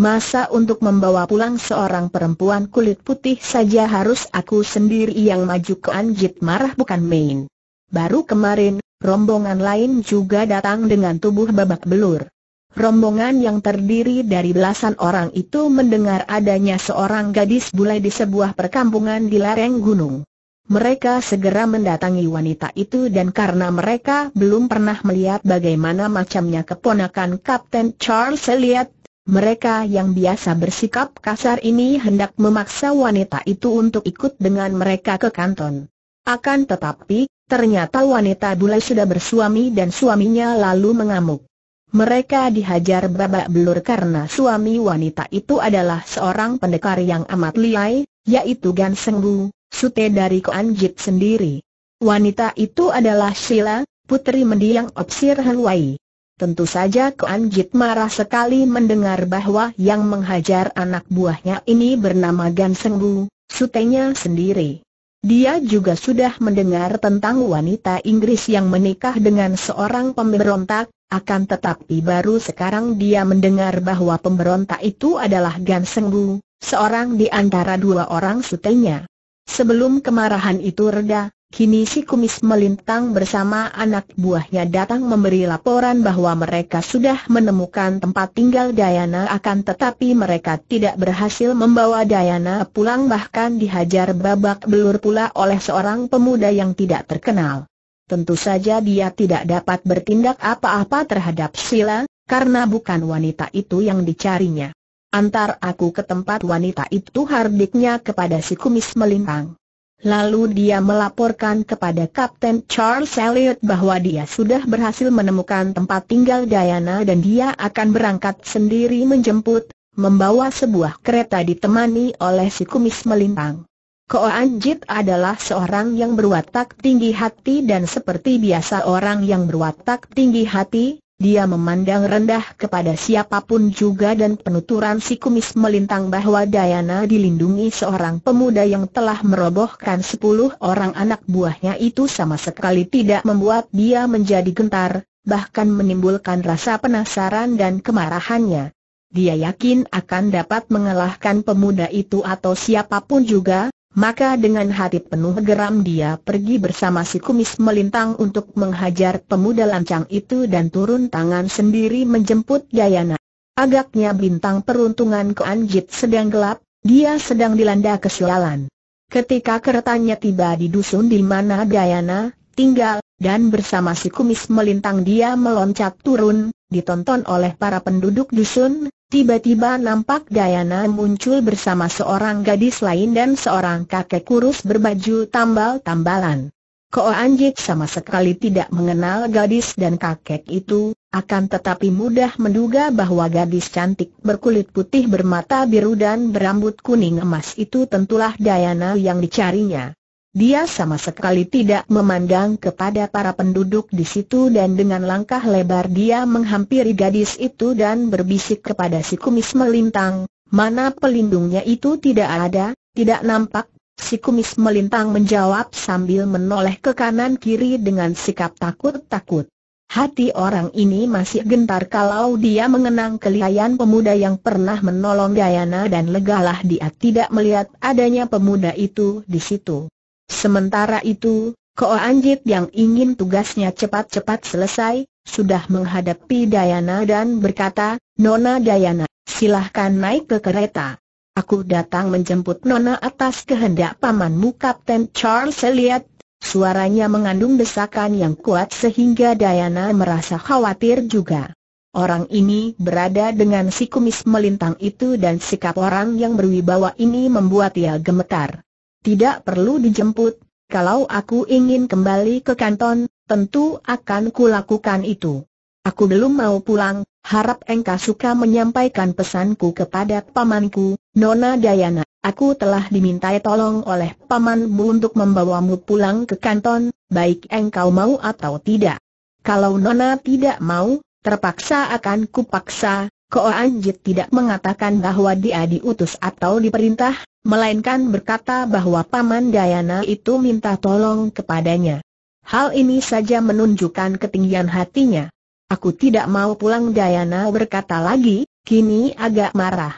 Masa untuk membawa pulang seorang perempuan kulit putih saja harus aku sendiri yang maju ke Anjit marah bukan main. Baru kemarin, rombongan lain juga datang dengan tubuh babak belur. Rombongan yang terdiri dari belasan orang itu mendengar adanya seorang gadis bule di sebuah perkampungan di lereng gunung. Mereka segera mendatangi wanita itu dan karena mereka belum pernah melihat bagaimana macamnya keponakan Kapten Charles Elliot, mereka yang biasa bersikap kasar ini hendak memaksa wanita itu untuk ikut dengan mereka ke kanton. Akan tetapi, ternyata wanita bule sudah bersuami dan suaminya lalu mengamuk. Mereka dihajar babak belur karena suami wanita itu adalah seorang pendekar yang amat liai, yaitu Gan Bu sute dari Kuanjit sendiri. Wanita itu adalah Sheila, putri mendiang Opsir Hanwai. Tentu saja Kuanjit marah sekali mendengar bahwa yang menghajar anak buahnya ini bernama Gan Bu, sutenya sendiri. Dia juga sudah mendengar tentang wanita Inggris yang menikah dengan seorang pemberontak, akan tetapi baru sekarang dia mendengar bahwa pemberontak itu adalah Gan Bu, seorang di antara dua orang sutenya. Sebelum kemarahan itu reda, kini si kumis melintang bersama anak buahnya datang memberi laporan bahwa mereka sudah menemukan tempat tinggal Dayana akan tetapi mereka tidak berhasil membawa Dayana pulang bahkan dihajar babak belur pula oleh seorang pemuda yang tidak terkenal. Tentu saja dia tidak dapat bertindak apa-apa terhadap Sila, karena bukan wanita itu yang dicarinya. Antar aku ke tempat wanita itu hardiknya kepada si kumis melintang. Lalu dia melaporkan kepada Kapten Charles Elliot bahwa dia sudah berhasil menemukan tempat tinggal Diana dan dia akan berangkat sendiri menjemput, membawa sebuah kereta ditemani oleh si kumis melintang. Ko adalah seorang yang berwatak tinggi hati dan seperti biasa orang yang berwatak tinggi hati, dia memandang rendah kepada siapapun juga dan penuturan si kumis melintang bahwa Dayana dilindungi seorang pemuda yang telah merobohkan sepuluh orang anak buahnya itu sama sekali tidak membuat dia menjadi gentar, bahkan menimbulkan rasa penasaran dan kemarahannya. Dia yakin akan dapat mengalahkan pemuda itu atau siapapun juga, maka dengan hati penuh geram dia pergi bersama si kumis melintang untuk menghajar pemuda lancang itu dan turun tangan sendiri menjemput Dayana. Agaknya bintang peruntungan Anjit sedang gelap, dia sedang dilanda kesialan. Ketika keretanya tiba di dusun di mana Dayana tinggal, dan bersama si kumis melintang dia meloncat turun, ditonton oleh para penduduk dusun, Tiba-tiba nampak Dayana muncul bersama seorang gadis lain dan seorang kakek kurus berbaju tambal-tambalan. Ko Anjik sama sekali tidak mengenal gadis dan kakek itu, akan tetapi mudah menduga bahwa gadis cantik berkulit putih bermata biru dan berambut kuning emas itu tentulah Dayana yang dicarinya. Dia sama sekali tidak memandang kepada para penduduk di situ dan dengan langkah lebar dia menghampiri gadis itu dan berbisik kepada si kumis melintang, mana pelindungnya itu tidak ada, tidak nampak, si kumis melintang menjawab sambil menoleh ke kanan kiri dengan sikap takut-takut. Hati orang ini masih gentar kalau dia mengenang kelihayan pemuda yang pernah menolong Dayana dan legalah dia tidak melihat adanya pemuda itu di situ. Sementara itu, Ko Anjit yang ingin tugasnya cepat-cepat selesai, sudah menghadapi Dayana dan berkata, Nona Dayana, silahkan naik ke kereta. Aku datang menjemput Nona atas kehendak pamanmu Kapten Charles Elliot. Suaranya mengandung desakan yang kuat sehingga Dayana merasa khawatir juga. Orang ini berada dengan si kumis melintang itu dan sikap orang yang berwibawa ini membuat ia gemetar. Tidak perlu dijemput, kalau aku ingin kembali ke kanton, tentu akan kulakukan itu. Aku belum mau pulang, harap engkau suka menyampaikan pesanku kepada pamanku, Nona Dayana. Aku telah dimintai tolong oleh pamanmu untuk membawamu pulang ke kanton, baik engkau mau atau tidak. Kalau Nona tidak mau, terpaksa akan kupaksa, Ko Anjit tidak mengatakan bahwa dia diutus atau diperintah, melainkan berkata bahwa Paman Dayana itu minta tolong kepadanya. Hal ini saja menunjukkan ketinggian hatinya. Aku tidak mau pulang Dayana berkata lagi, kini agak marah.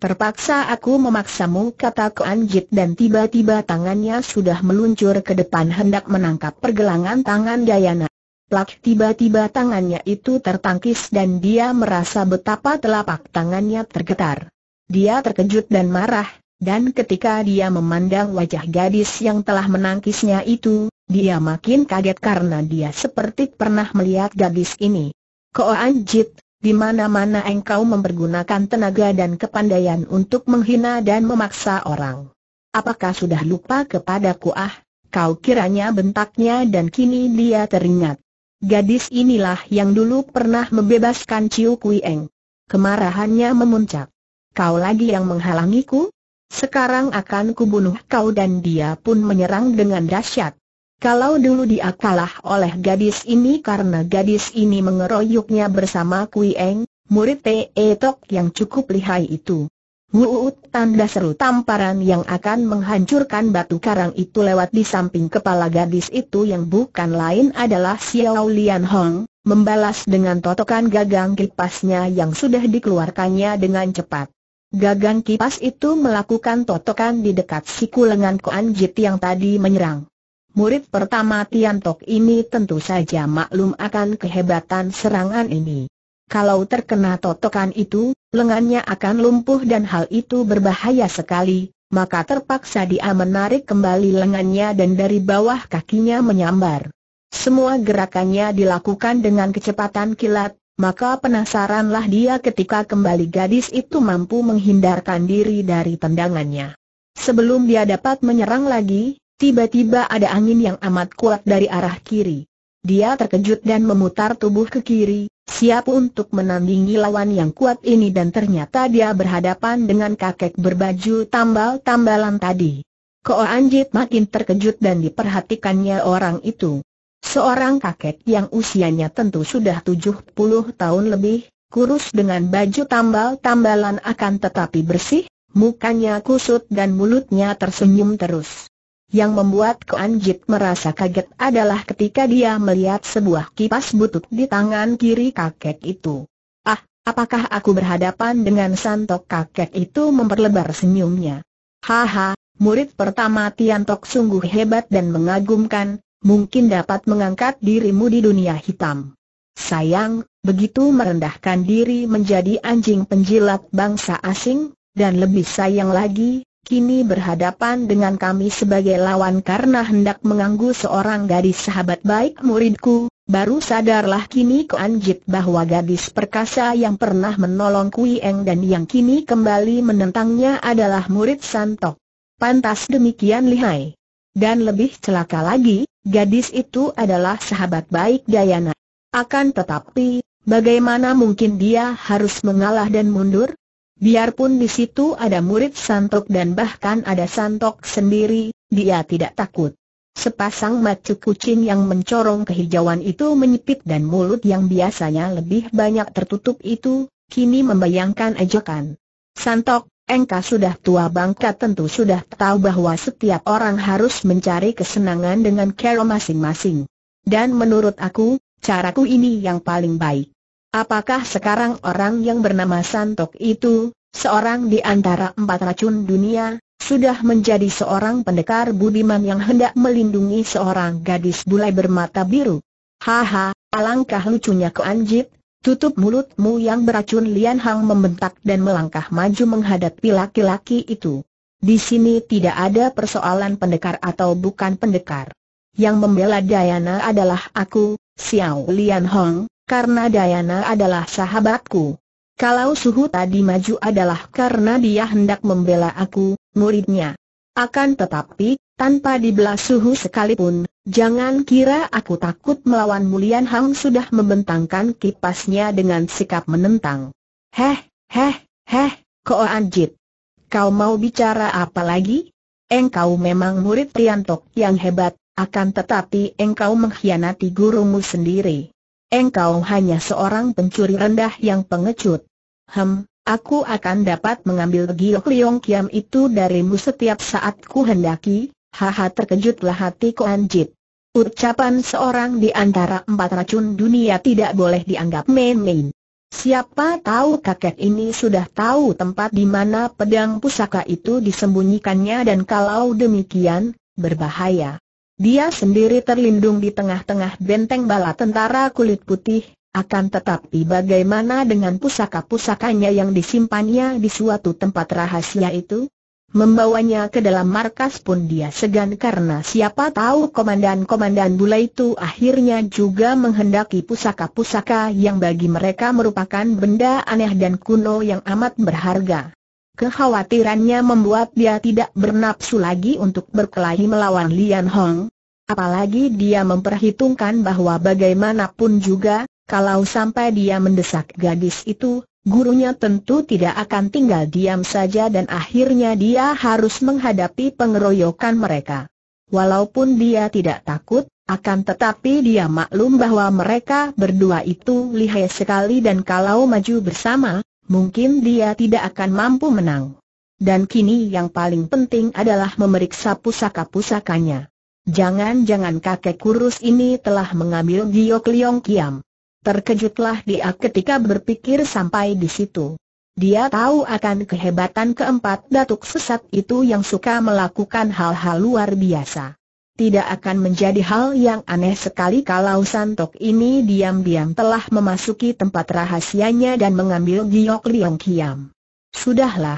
Terpaksa aku memaksamu kata Ko Anjit dan tiba-tiba tangannya sudah meluncur ke depan hendak menangkap pergelangan tangan Dayana. Plak tiba-tiba tangannya itu tertangkis dan dia merasa betapa telapak tangannya tergetar. Dia terkejut dan marah, dan ketika dia memandang wajah gadis yang telah menangkisnya itu, dia makin kaget karena dia seperti pernah melihat gadis ini. Ko Anjit, di mana-mana engkau mempergunakan tenaga dan kepandaian untuk menghina dan memaksa orang. Apakah sudah lupa kepadaku ah? Kau kiranya bentaknya dan kini dia teringat. Gadis inilah yang dulu pernah membebaskan Ciu Kui Eng. Kemarahannya memuncak. Kau lagi yang menghalangiku? Sekarang akan kubunuh kau dan dia pun menyerang dengan dahsyat. Kalau dulu dia kalah oleh gadis ini karena gadis ini mengeroyoknya bersama Kui Eng, murid Te Tok yang cukup lihai itu. Wuut tanda seru tamparan yang akan menghancurkan batu karang itu lewat di samping kepala gadis itu yang bukan lain adalah Xiao Lian Hong, membalas dengan totokan gagang kipasnya yang sudah dikeluarkannya dengan cepat. Gagang kipas itu melakukan totokan di dekat siku lengan Koan Jit yang tadi menyerang. Murid pertama Tian Tok ini tentu saja maklum akan kehebatan serangan ini. Kalau terkena totokan itu, lengannya akan lumpuh dan hal itu berbahaya sekali, maka terpaksa dia menarik kembali lengannya dan dari bawah kakinya menyambar. Semua gerakannya dilakukan dengan kecepatan kilat, maka penasaranlah dia ketika kembali gadis itu mampu menghindarkan diri dari tendangannya. Sebelum dia dapat menyerang lagi, tiba-tiba ada angin yang amat kuat dari arah kiri. Dia terkejut dan memutar tubuh ke kiri, siap untuk menandingi lawan yang kuat ini dan ternyata dia berhadapan dengan kakek berbaju tambal-tambalan tadi. Ko Anjit makin terkejut dan diperhatikannya orang itu. Seorang kakek yang usianya tentu sudah 70 tahun lebih, kurus dengan baju tambal-tambalan akan tetapi bersih, mukanya kusut dan mulutnya tersenyum terus. Yang membuat Koan merasa kaget adalah ketika dia melihat sebuah kipas butut di tangan kiri kakek itu. Ah, apakah aku berhadapan dengan santok kakek itu memperlebar senyumnya. Haha, murid pertama Tiantok sungguh hebat dan mengagumkan, mungkin dapat mengangkat dirimu di dunia hitam. Sayang, begitu merendahkan diri menjadi anjing penjilat bangsa asing, dan lebih sayang lagi, kini berhadapan dengan kami sebagai lawan karena hendak mengganggu seorang gadis sahabat baik muridku, baru sadarlah kini Ko Anjit bahwa gadis perkasa yang pernah menolong Kui Eng dan yang kini kembali menentangnya adalah murid Santo. Pantas demikian lihai. Dan lebih celaka lagi, gadis itu adalah sahabat baik Dayana. Akan tetapi, Bagaimana mungkin dia harus mengalah dan mundur? Biarpun di situ ada murid santok dan bahkan ada santok sendiri, dia tidak takut. Sepasang macu kucing yang mencorong kehijauan itu menyipit dan mulut yang biasanya lebih banyak tertutup itu, kini membayangkan ajakan. Santok, engkau sudah tua bangka tentu sudah tahu bahwa setiap orang harus mencari kesenangan dengan cara masing-masing. Dan menurut aku, caraku ini yang paling baik. Apakah sekarang orang yang bernama Santok itu, seorang di antara empat racun dunia, sudah menjadi seorang pendekar budiman yang hendak melindungi seorang gadis bulai bermata biru? Haha, alangkah lucunya Ko Anjit, tutup mulutmu yang beracun Lian Hang membentak dan melangkah maju menghadapi laki-laki itu. Di sini tidak ada persoalan pendekar atau bukan pendekar. Yang membela Dayana adalah aku, Xiao Lian Hong, karena Dayana adalah sahabatku. Kalau suhu tadi maju adalah karena dia hendak membela aku, muridnya. Akan tetapi, tanpa dibelah suhu sekalipun, jangan kira aku takut melawan Mulian Hang sudah membentangkan kipasnya dengan sikap menentang. Heh, heh, heh, Ko Anjit. Kau mau bicara apa lagi? Engkau memang murid Tiantok yang hebat, akan tetapi engkau mengkhianati gurumu sendiri. Engkau hanya seorang pencuri rendah yang pengecut. Hem, aku akan dapat mengambil giok liong kiam itu darimu setiap saat ku hendaki, haha terkejutlah hati ku anjit. Ucapan seorang di antara empat racun dunia tidak boleh dianggap main-main. Siapa tahu kakek ini sudah tahu tempat di mana pedang pusaka itu disembunyikannya dan kalau demikian, berbahaya. Dia sendiri terlindung di tengah-tengah benteng bala tentara kulit putih, akan tetapi bagaimana dengan pusaka-pusakanya yang disimpannya di suatu tempat rahasia itu? Membawanya ke dalam markas pun dia segan karena siapa tahu komandan-komandan bula itu akhirnya juga menghendaki pusaka-pusaka yang bagi mereka merupakan benda aneh dan kuno yang amat berharga. Kekhawatirannya membuat dia tidak bernapsu lagi untuk berkelahi melawan Lian Hong. Apalagi dia memperhitungkan bahwa bagaimanapun juga, kalau sampai dia mendesak gadis itu, gurunya tentu tidak akan tinggal diam saja dan akhirnya dia harus menghadapi pengeroyokan mereka. Walaupun dia tidak takut, akan tetapi dia maklum bahwa mereka berdua itu lihai sekali dan kalau maju bersama, mungkin dia tidak akan mampu menang. Dan kini yang paling penting adalah memeriksa pusaka-pusakanya. Jangan-jangan kakek kurus ini telah mengambil Giok Liong Kiam. Terkejutlah dia ketika berpikir sampai di situ. Dia tahu akan kehebatan keempat datuk sesat itu yang suka melakukan hal-hal luar biasa tidak akan menjadi hal yang aneh sekali kalau Santok ini diam-diam telah memasuki tempat rahasianya dan mengambil Giok Liong Kiam. Sudahlah.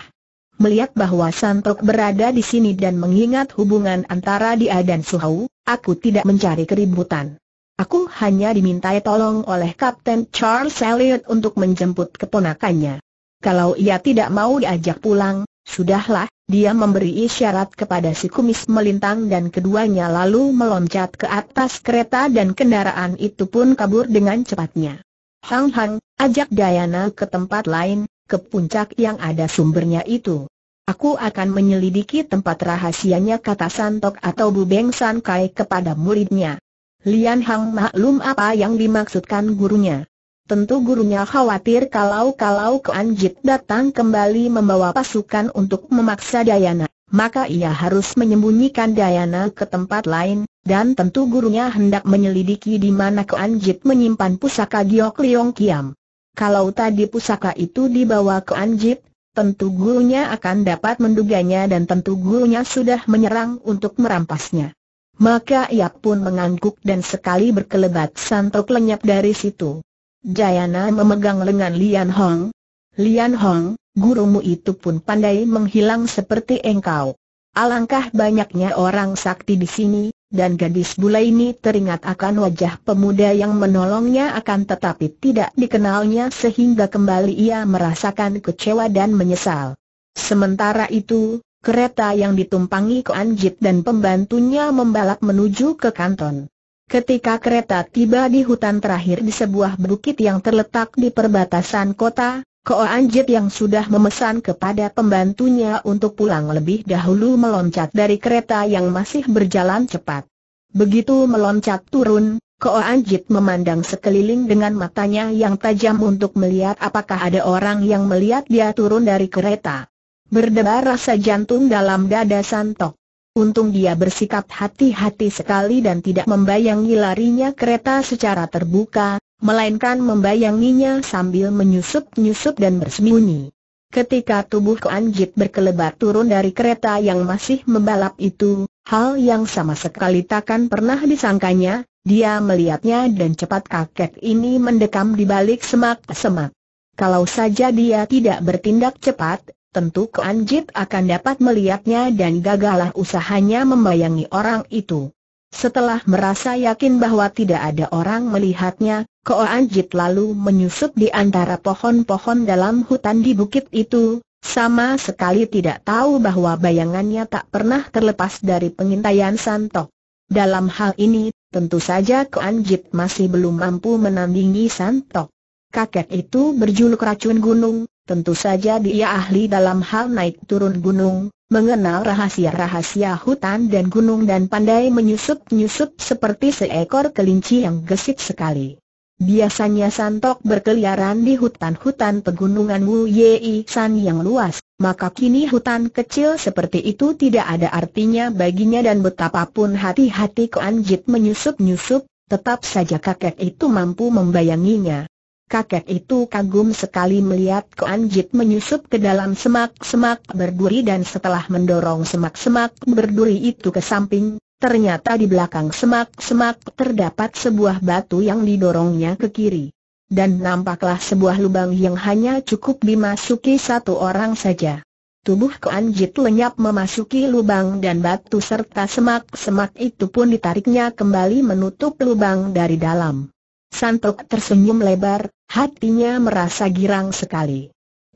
Melihat bahwa Santok berada di sini dan mengingat hubungan antara dia dan Suhau, aku tidak mencari keributan. Aku hanya dimintai tolong oleh Kapten Charles Elliot untuk menjemput keponakannya. Kalau ia tidak mau diajak pulang, sudahlah, dia memberi isyarat kepada si kumis melintang dan keduanya lalu meloncat ke atas kereta dan kendaraan itu pun kabur dengan cepatnya. Hang Hang, ajak Dayana ke tempat lain, ke puncak yang ada sumbernya itu. Aku akan menyelidiki tempat rahasianya kata Santok atau Bu Beng San Kai kepada muridnya. Lian Hang maklum apa yang dimaksudkan gurunya. Tentu gurunya khawatir kalau-kalau Keanjit datang kembali membawa pasukan untuk memaksa Dayana. Maka ia harus menyembunyikan Dayana ke tempat lain, dan tentu gurunya hendak menyelidiki di mana Keanjit menyimpan pusaka Giok Leong Kiam. Kalau tadi pusaka itu dibawa ke Keanjit, tentu gurunya akan dapat menduganya dan tentu gurunya sudah menyerang untuk merampasnya. Maka ia pun mengangguk dan sekali berkelebat santok lenyap dari situ. Jayana memegang lengan Lian Hong. Lian Hong, gurumu itu pun pandai menghilang seperti engkau. Alangkah banyaknya orang sakti di sini, dan gadis bule ini teringat akan wajah pemuda yang menolongnya akan tetapi tidak dikenalnya sehingga kembali ia merasakan kecewa dan menyesal. Sementara itu, kereta yang ditumpangi Koanjit dan pembantunya membalap menuju ke kanton. Ketika kereta tiba di hutan terakhir di sebuah bukit yang terletak di perbatasan kota, Ko Anjit yang sudah memesan kepada pembantunya untuk pulang lebih dahulu meloncat dari kereta yang masih berjalan cepat. Begitu meloncat turun, Ko Anjit memandang sekeliling dengan matanya yang tajam untuk melihat apakah ada orang yang melihat dia turun dari kereta. Berdebar rasa jantung dalam dada Santok. Untung dia bersikap hati-hati sekali dan tidak membayangi larinya kereta secara terbuka, melainkan membayanginya sambil menyusup-nyusup dan bersembunyi. Ketika tubuh Keanjit berkelebat turun dari kereta yang masih membalap itu, hal yang sama sekali takkan pernah disangkanya, dia melihatnya dan cepat kakek ini mendekam di balik semak-semak. Kalau saja dia tidak bertindak cepat, tentu Keanjit akan dapat melihatnya dan gagalah usahanya membayangi orang itu. Setelah merasa yakin bahwa tidak ada orang melihatnya, Keanjit lalu menyusup di antara pohon-pohon dalam hutan di bukit itu, sama sekali tidak tahu bahwa bayangannya tak pernah terlepas dari pengintaian Santo. Dalam hal ini, tentu saja Keanjit masih belum mampu menandingi Santo. Kakek itu berjuluk racun gunung, Tentu saja dia ahli dalam hal naik turun gunung, mengenal rahasia-rahasia hutan dan gunung dan pandai menyusup-nyusup seperti seekor kelinci yang gesit sekali. Biasanya Santok berkeliaran di hutan-hutan pegunungan Wu Yei San yang luas, maka kini hutan kecil seperti itu tidak ada artinya baginya dan betapapun hati-hati keanjit menyusup-nyusup, tetap saja kakek itu mampu membayanginya. Kakek itu kagum sekali melihat Koanjit menyusup ke dalam semak-semak berduri dan setelah mendorong semak-semak berduri itu ke samping, ternyata di belakang semak-semak terdapat sebuah batu yang didorongnya ke kiri. Dan nampaklah sebuah lubang yang hanya cukup dimasuki satu orang saja. Tubuh Koanjit lenyap memasuki lubang dan batu serta semak-semak itu pun ditariknya kembali menutup lubang dari dalam. Santok tersenyum lebar, Hatinya merasa girang sekali.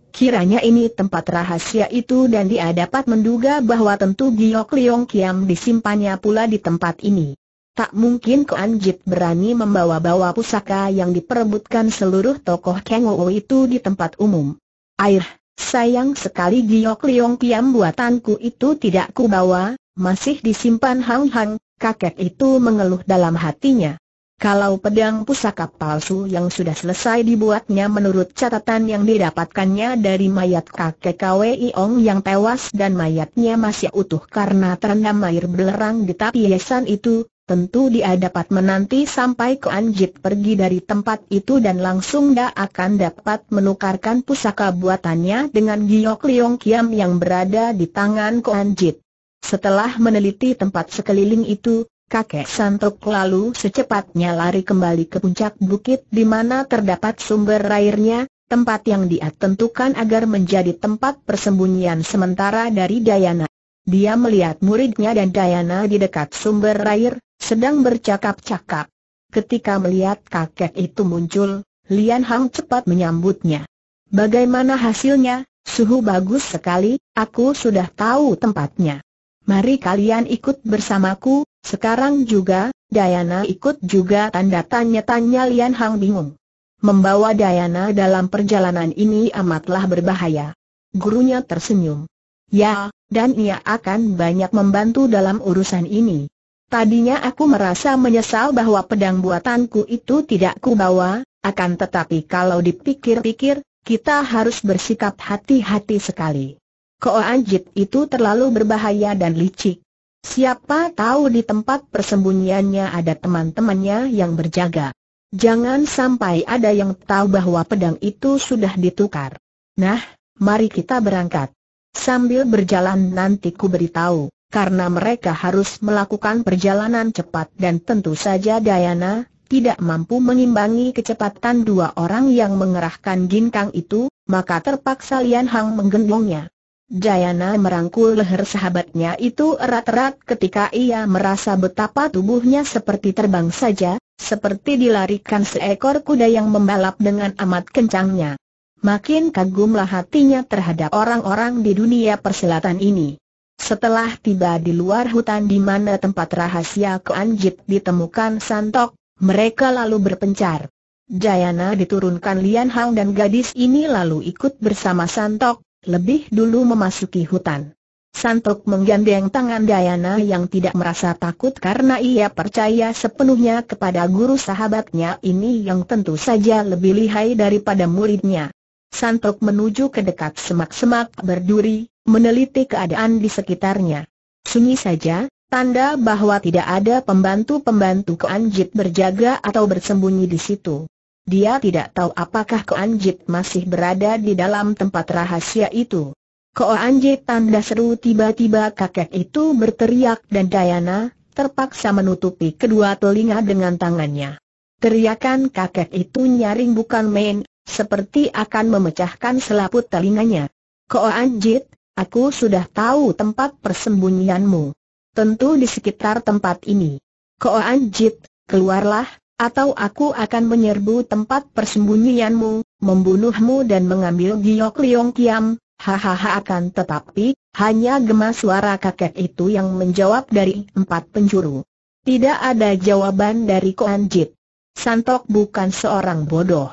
Kiranya ini tempat rahasia itu dan dia dapat menduga bahwa tentu Giok Liong Kiam disimpannya pula di tempat ini. Tak mungkin Ko Jit berani membawa-bawa pusaka yang diperebutkan seluruh tokoh Kang itu di tempat umum. Air, sayang sekali giok liong kiam buatanku itu tidak kubawa, masih disimpan hang-hang, kakek itu mengeluh dalam hatinya. Kalau pedang pusaka palsu yang sudah selesai dibuatnya menurut catatan yang didapatkannya dari mayat kakek Kwei Ong yang tewas dan mayatnya masih utuh karena terendam air belerang di tapi yesan itu, tentu dia dapat menanti sampai ke Anjit pergi dari tempat itu dan langsung dia akan dapat menukarkan pusaka buatannya dengan Giok Liong Kiam yang berada di tangan Ko Anjit. Setelah meneliti tempat sekeliling itu, Kakek Santok lalu secepatnya lari kembali ke puncak bukit di mana terdapat sumber airnya, tempat yang dia tentukan agar menjadi tempat persembunyian sementara dari Dayana. Dia melihat muridnya dan Dayana di dekat sumber air, sedang bercakap-cakap. Ketika melihat kakek itu muncul, Lian Hang cepat menyambutnya. Bagaimana hasilnya? Suhu bagus sekali, aku sudah tahu tempatnya. Mari kalian ikut bersamaku, sekarang juga, Dayana ikut juga tanda tanya-tanya Lian Hang bingung. Membawa Dayana dalam perjalanan ini amatlah berbahaya. Gurunya tersenyum. Ya, dan ia akan banyak membantu dalam urusan ini. Tadinya aku merasa menyesal bahwa pedang buatanku itu tidak kubawa, akan tetapi kalau dipikir-pikir, kita harus bersikap hati-hati sekali. Ko Anjit itu terlalu berbahaya dan licik. Siapa tahu di tempat persembunyiannya ada teman-temannya yang berjaga. Jangan sampai ada yang tahu bahwa pedang itu sudah ditukar. Nah, mari kita berangkat. Sambil berjalan nanti ku beritahu, karena mereka harus melakukan perjalanan cepat dan tentu saja Dayana tidak mampu mengimbangi kecepatan dua orang yang mengerahkan ginkang itu, maka terpaksa Lian Hang menggendongnya. Jayana merangkul leher sahabatnya itu erat-erat ketika ia merasa betapa tubuhnya seperti terbang saja, seperti dilarikan seekor kuda yang membalap dengan amat kencangnya. Makin kagumlah hatinya terhadap orang-orang di dunia perselatan ini. Setelah tiba di luar hutan di mana tempat rahasia Keanjit ditemukan Santok, mereka lalu berpencar. Jayana diturunkan Lian Hang dan gadis ini lalu ikut bersama Santok, lebih dulu memasuki hutan. Santok menggandeng tangan Dayana yang tidak merasa takut karena ia percaya sepenuhnya kepada guru sahabatnya ini yang tentu saja lebih lihai daripada muridnya. Santok menuju ke dekat semak-semak berduri, meneliti keadaan di sekitarnya. Sunyi saja, tanda bahwa tidak ada pembantu-pembantu keanjit berjaga atau bersembunyi di situ. Dia tidak tahu apakah Ko Anjit masih berada di dalam tempat rahasia itu. Ko Anjit tanda seru tiba-tiba kakek itu berteriak dan Dayana terpaksa menutupi kedua telinga dengan tangannya. Teriakan kakek itu nyaring bukan main, seperti akan memecahkan selaput telinganya. Ko Anjit, aku sudah tahu tempat persembunyianmu. Tentu di sekitar tempat ini. Ko Anjit, keluarlah, atau aku akan menyerbu tempat persembunyianmu, membunuhmu dan mengambil giok liong kiam, hahaha akan tetapi, hanya gemas suara kakek itu yang menjawab dari empat penjuru. Tidak ada jawaban dari Koan Jit. Santok bukan seorang bodoh.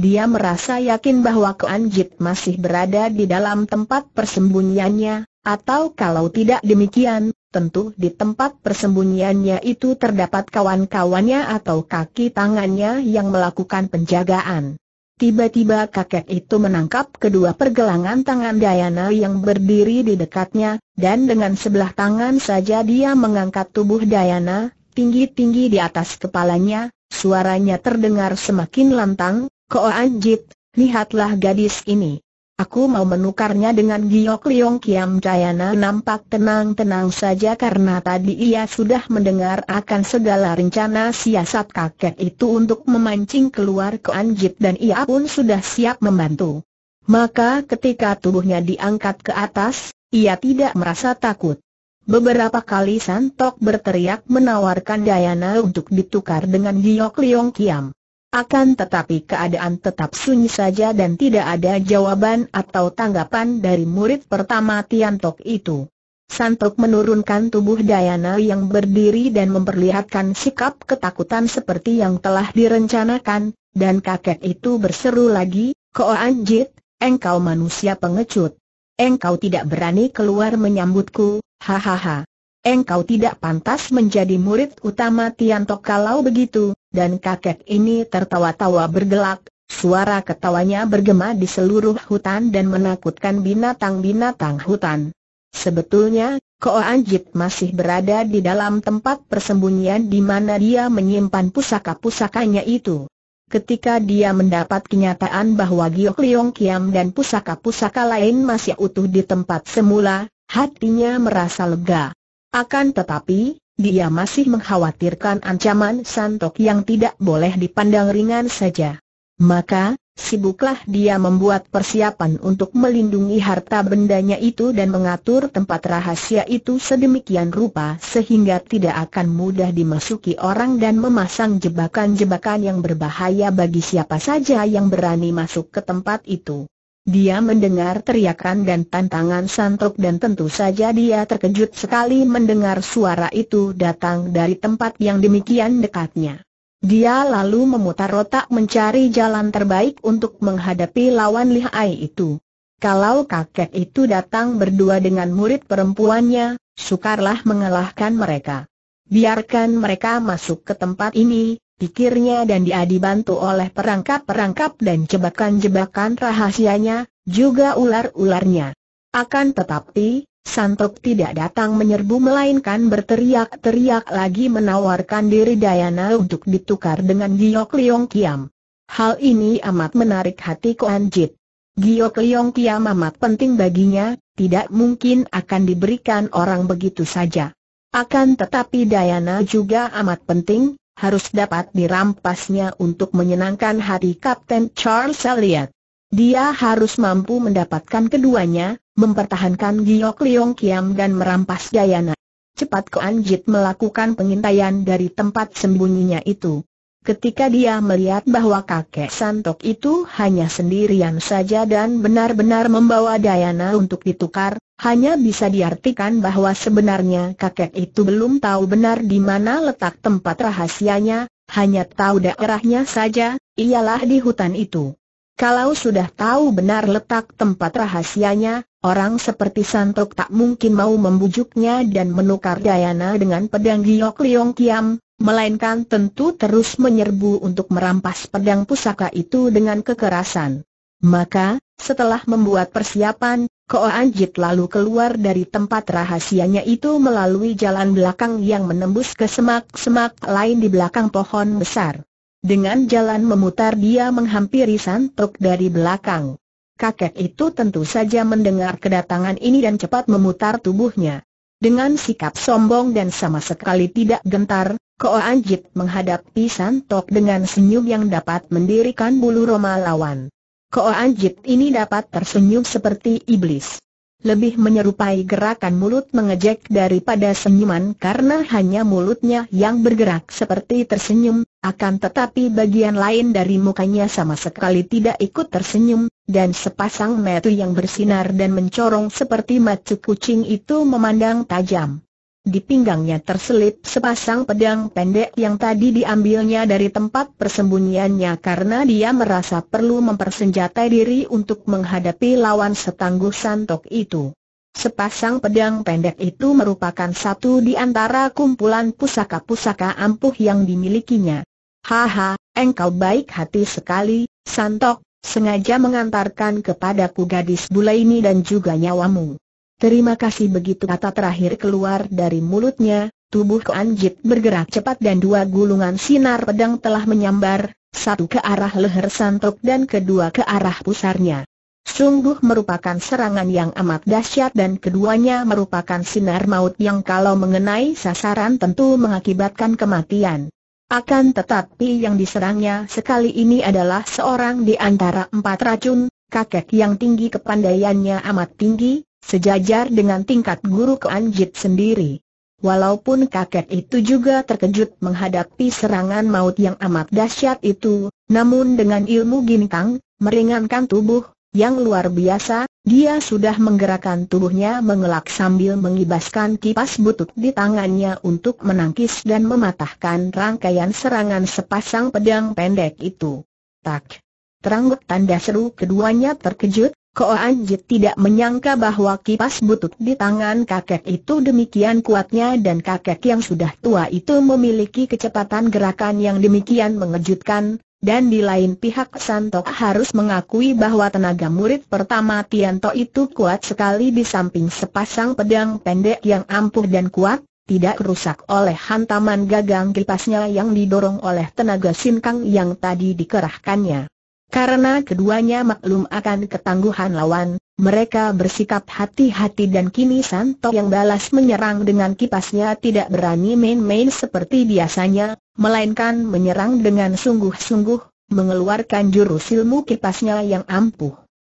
Dia merasa yakin bahwa Koan Jit masih berada di dalam tempat persembunyiannya, atau kalau tidak demikian, tentu di tempat persembunyiannya itu terdapat kawan-kawannya atau kaki tangannya yang melakukan penjagaan. Tiba-tiba kakek itu menangkap kedua pergelangan tangan Dayana yang berdiri di dekatnya, dan dengan sebelah tangan saja dia mengangkat tubuh Dayana, tinggi-tinggi di atas kepalanya, suaranya terdengar semakin lantang, Ko Anjit, lihatlah gadis ini. Aku mau menukarnya dengan Giok Liong Kiam Jayana nampak tenang-tenang saja karena tadi ia sudah mendengar akan segala rencana siasat kakek itu untuk memancing keluar ke Anjit dan ia pun sudah siap membantu. Maka ketika tubuhnya diangkat ke atas, ia tidak merasa takut. Beberapa kali Santok berteriak menawarkan Dayana untuk ditukar dengan Giok Liong Kiam. Akan tetapi keadaan tetap sunyi saja dan tidak ada jawaban atau tanggapan dari murid pertama Tiantok itu. Santok menurunkan tubuh Dayana yang berdiri dan memperlihatkan sikap ketakutan seperti yang telah direncanakan, dan kakek itu berseru lagi, Ko Anjit, engkau manusia pengecut. Engkau tidak berani keluar menyambutku, hahaha. Engkau tidak pantas menjadi murid utama Tiantok kalau begitu, dan kakek ini tertawa-tawa bergelak, suara ketawanya bergema di seluruh hutan dan menakutkan binatang-binatang hutan. Sebetulnya, Ko Anjit masih berada di dalam tempat persembunyian di mana dia menyimpan pusaka-pusakanya itu. Ketika dia mendapat kenyataan bahwa Giok Liong Kiam dan pusaka-pusaka lain masih utuh di tempat semula, hatinya merasa lega. Akan tetapi, dia masih mengkhawatirkan ancaman santok yang tidak boleh dipandang ringan saja. Maka, sibuklah dia membuat persiapan untuk melindungi harta bendanya itu dan mengatur tempat rahasia itu sedemikian rupa sehingga tidak akan mudah dimasuki orang dan memasang jebakan-jebakan yang berbahaya bagi siapa saja yang berani masuk ke tempat itu. Dia mendengar teriakan dan tantangan santruk dan tentu saja dia terkejut sekali mendengar suara itu datang dari tempat yang demikian dekatnya. Dia lalu memutar otak mencari jalan terbaik untuk menghadapi lawan lihai itu. Kalau kakek itu datang berdua dengan murid perempuannya, sukarlah mengalahkan mereka. Biarkan mereka masuk ke tempat ini, pikirnya dan dia dibantu oleh perangkap-perangkap dan jebakan-jebakan rahasianya, juga ular-ularnya. Akan tetapi, Santok tidak datang menyerbu melainkan berteriak-teriak lagi menawarkan diri Dayana untuk ditukar dengan Giok Liong Kiam. Hal ini amat menarik hati Koan Jit. Giok Liong Kiam amat penting baginya, tidak mungkin akan diberikan orang begitu saja. Akan tetapi Dayana juga amat penting, harus dapat dirampasnya untuk menyenangkan hati Kapten Charles Elliot. Dia harus mampu mendapatkan keduanya, mempertahankan Giok Leong Kiam dan merampas Dayana. Cepat Koanjit melakukan pengintaian dari tempat sembunyinya itu ketika dia melihat bahwa kakek Santok itu hanya sendirian saja dan benar-benar membawa Dayana untuk ditukar, hanya bisa diartikan bahwa sebenarnya kakek itu belum tahu benar di mana letak tempat rahasianya, hanya tahu daerahnya saja, ialah di hutan itu. Kalau sudah tahu benar letak tempat rahasianya, orang seperti Santok tak mungkin mau membujuknya dan menukar Dayana dengan pedang Giok Liong Kiam, melainkan tentu terus menyerbu untuk merampas pedang pusaka itu dengan kekerasan. Maka, setelah membuat persiapan, Ko Anjit lalu keluar dari tempat rahasianya itu melalui jalan belakang yang menembus ke semak-semak lain di belakang pohon besar. Dengan jalan memutar dia menghampiri santuk dari belakang. Kakek itu tentu saja mendengar kedatangan ini dan cepat memutar tubuhnya. Dengan sikap sombong dan sama sekali tidak gentar, Ko Anjit menghadapi Santok dengan senyum yang dapat mendirikan bulu roma lawan. Ko Anjit ini dapat tersenyum seperti iblis. Lebih menyerupai gerakan mulut mengejek daripada senyuman karena hanya mulutnya yang bergerak seperti tersenyum, akan tetapi bagian lain dari mukanya sama sekali tidak ikut tersenyum, dan sepasang mata yang bersinar dan mencorong seperti mata kucing itu memandang tajam. Di pinggangnya terselip sepasang pedang pendek yang tadi diambilnya dari tempat persembunyiannya karena dia merasa perlu mempersenjatai diri untuk menghadapi lawan setangguh santok itu. Sepasang pedang pendek itu merupakan satu di antara kumpulan pusaka-pusaka ampuh yang dimilikinya. Haha, engkau baik hati sekali, santok, sengaja mengantarkan kepadaku gadis bulaini ini dan juga nyawamu. Terima kasih begitu kata terakhir keluar dari mulutnya, tubuh Keanjit bergerak cepat dan dua gulungan sinar pedang telah menyambar, satu ke arah leher Santok dan kedua ke arah pusarnya. Sungguh merupakan serangan yang amat dahsyat dan keduanya merupakan sinar maut yang kalau mengenai sasaran tentu mengakibatkan kematian. Akan tetapi yang diserangnya sekali ini adalah seorang di antara empat racun, kakek yang tinggi kepandaiannya amat tinggi, sejajar dengan tingkat guru Keanjit sendiri. Walaupun kakek itu juga terkejut menghadapi serangan maut yang amat dahsyat itu, namun dengan ilmu ginkang, meringankan tubuh, yang luar biasa, dia sudah menggerakkan tubuhnya mengelak sambil mengibaskan kipas butut di tangannya untuk menangkis dan mematahkan rangkaian serangan sepasang pedang pendek itu. Tak. Terangguk tanda seru keduanya terkejut, Ko Anjit tidak menyangka bahwa kipas butut di tangan kakek itu demikian kuatnya dan kakek yang sudah tua itu memiliki kecepatan gerakan yang demikian mengejutkan, dan di lain pihak Santok harus mengakui bahwa tenaga murid pertama Tianto itu kuat sekali di samping sepasang pedang pendek yang ampuh dan kuat, tidak rusak oleh hantaman gagang kipasnya yang didorong oleh tenaga sinkang yang tadi dikerahkannya. Karena keduanya maklum akan ketangguhan lawan, mereka bersikap hati-hati dan kini Santo yang balas menyerang dengan kipasnya tidak berani main-main seperti biasanya, melainkan menyerang dengan sungguh-sungguh, mengeluarkan jurus ilmu kipasnya yang ampuh.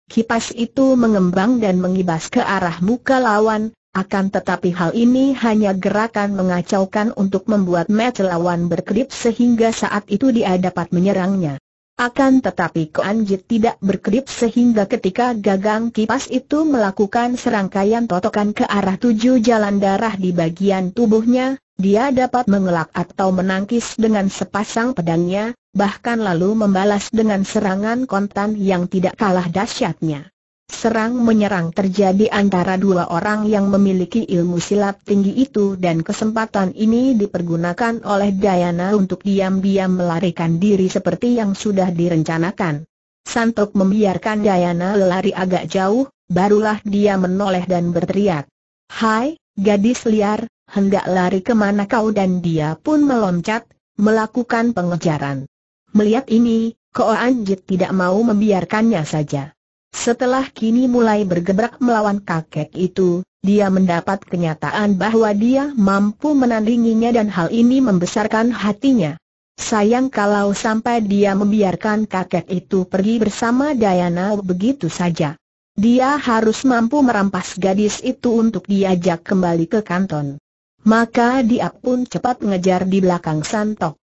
Kipas itu mengembang dan mengibas ke arah muka lawan, akan tetapi hal ini hanya gerakan mengacaukan untuk membuat mata lawan berkedip sehingga saat itu dia dapat menyerangnya. Akan tetapi Koanjit tidak berkedip sehingga ketika gagang kipas itu melakukan serangkaian totokan ke arah tujuh jalan darah di bagian tubuhnya, dia dapat mengelak atau menangkis dengan sepasang pedangnya, bahkan lalu membalas dengan serangan kontan yang tidak kalah dahsyatnya. Serang-menyerang terjadi antara dua orang yang memiliki ilmu silat tinggi itu dan kesempatan ini dipergunakan oleh Dayana untuk diam-diam melarikan diri seperti yang sudah direncanakan. Santok membiarkan Dayana lari agak jauh, barulah dia menoleh dan berteriak. Hai, gadis liar, hendak lari kemana kau dan dia pun meloncat, melakukan pengejaran. Melihat ini, Koanjit Anjit tidak mau membiarkannya saja. Setelah kini mulai bergebrak melawan kakek itu, dia mendapat kenyataan bahwa dia mampu menandinginya dan hal ini membesarkan hatinya. Sayang kalau sampai dia membiarkan kakek itu pergi bersama Dayana begitu saja. Dia harus mampu merampas gadis itu untuk diajak kembali ke kanton. Maka dia pun cepat mengejar di belakang Santok.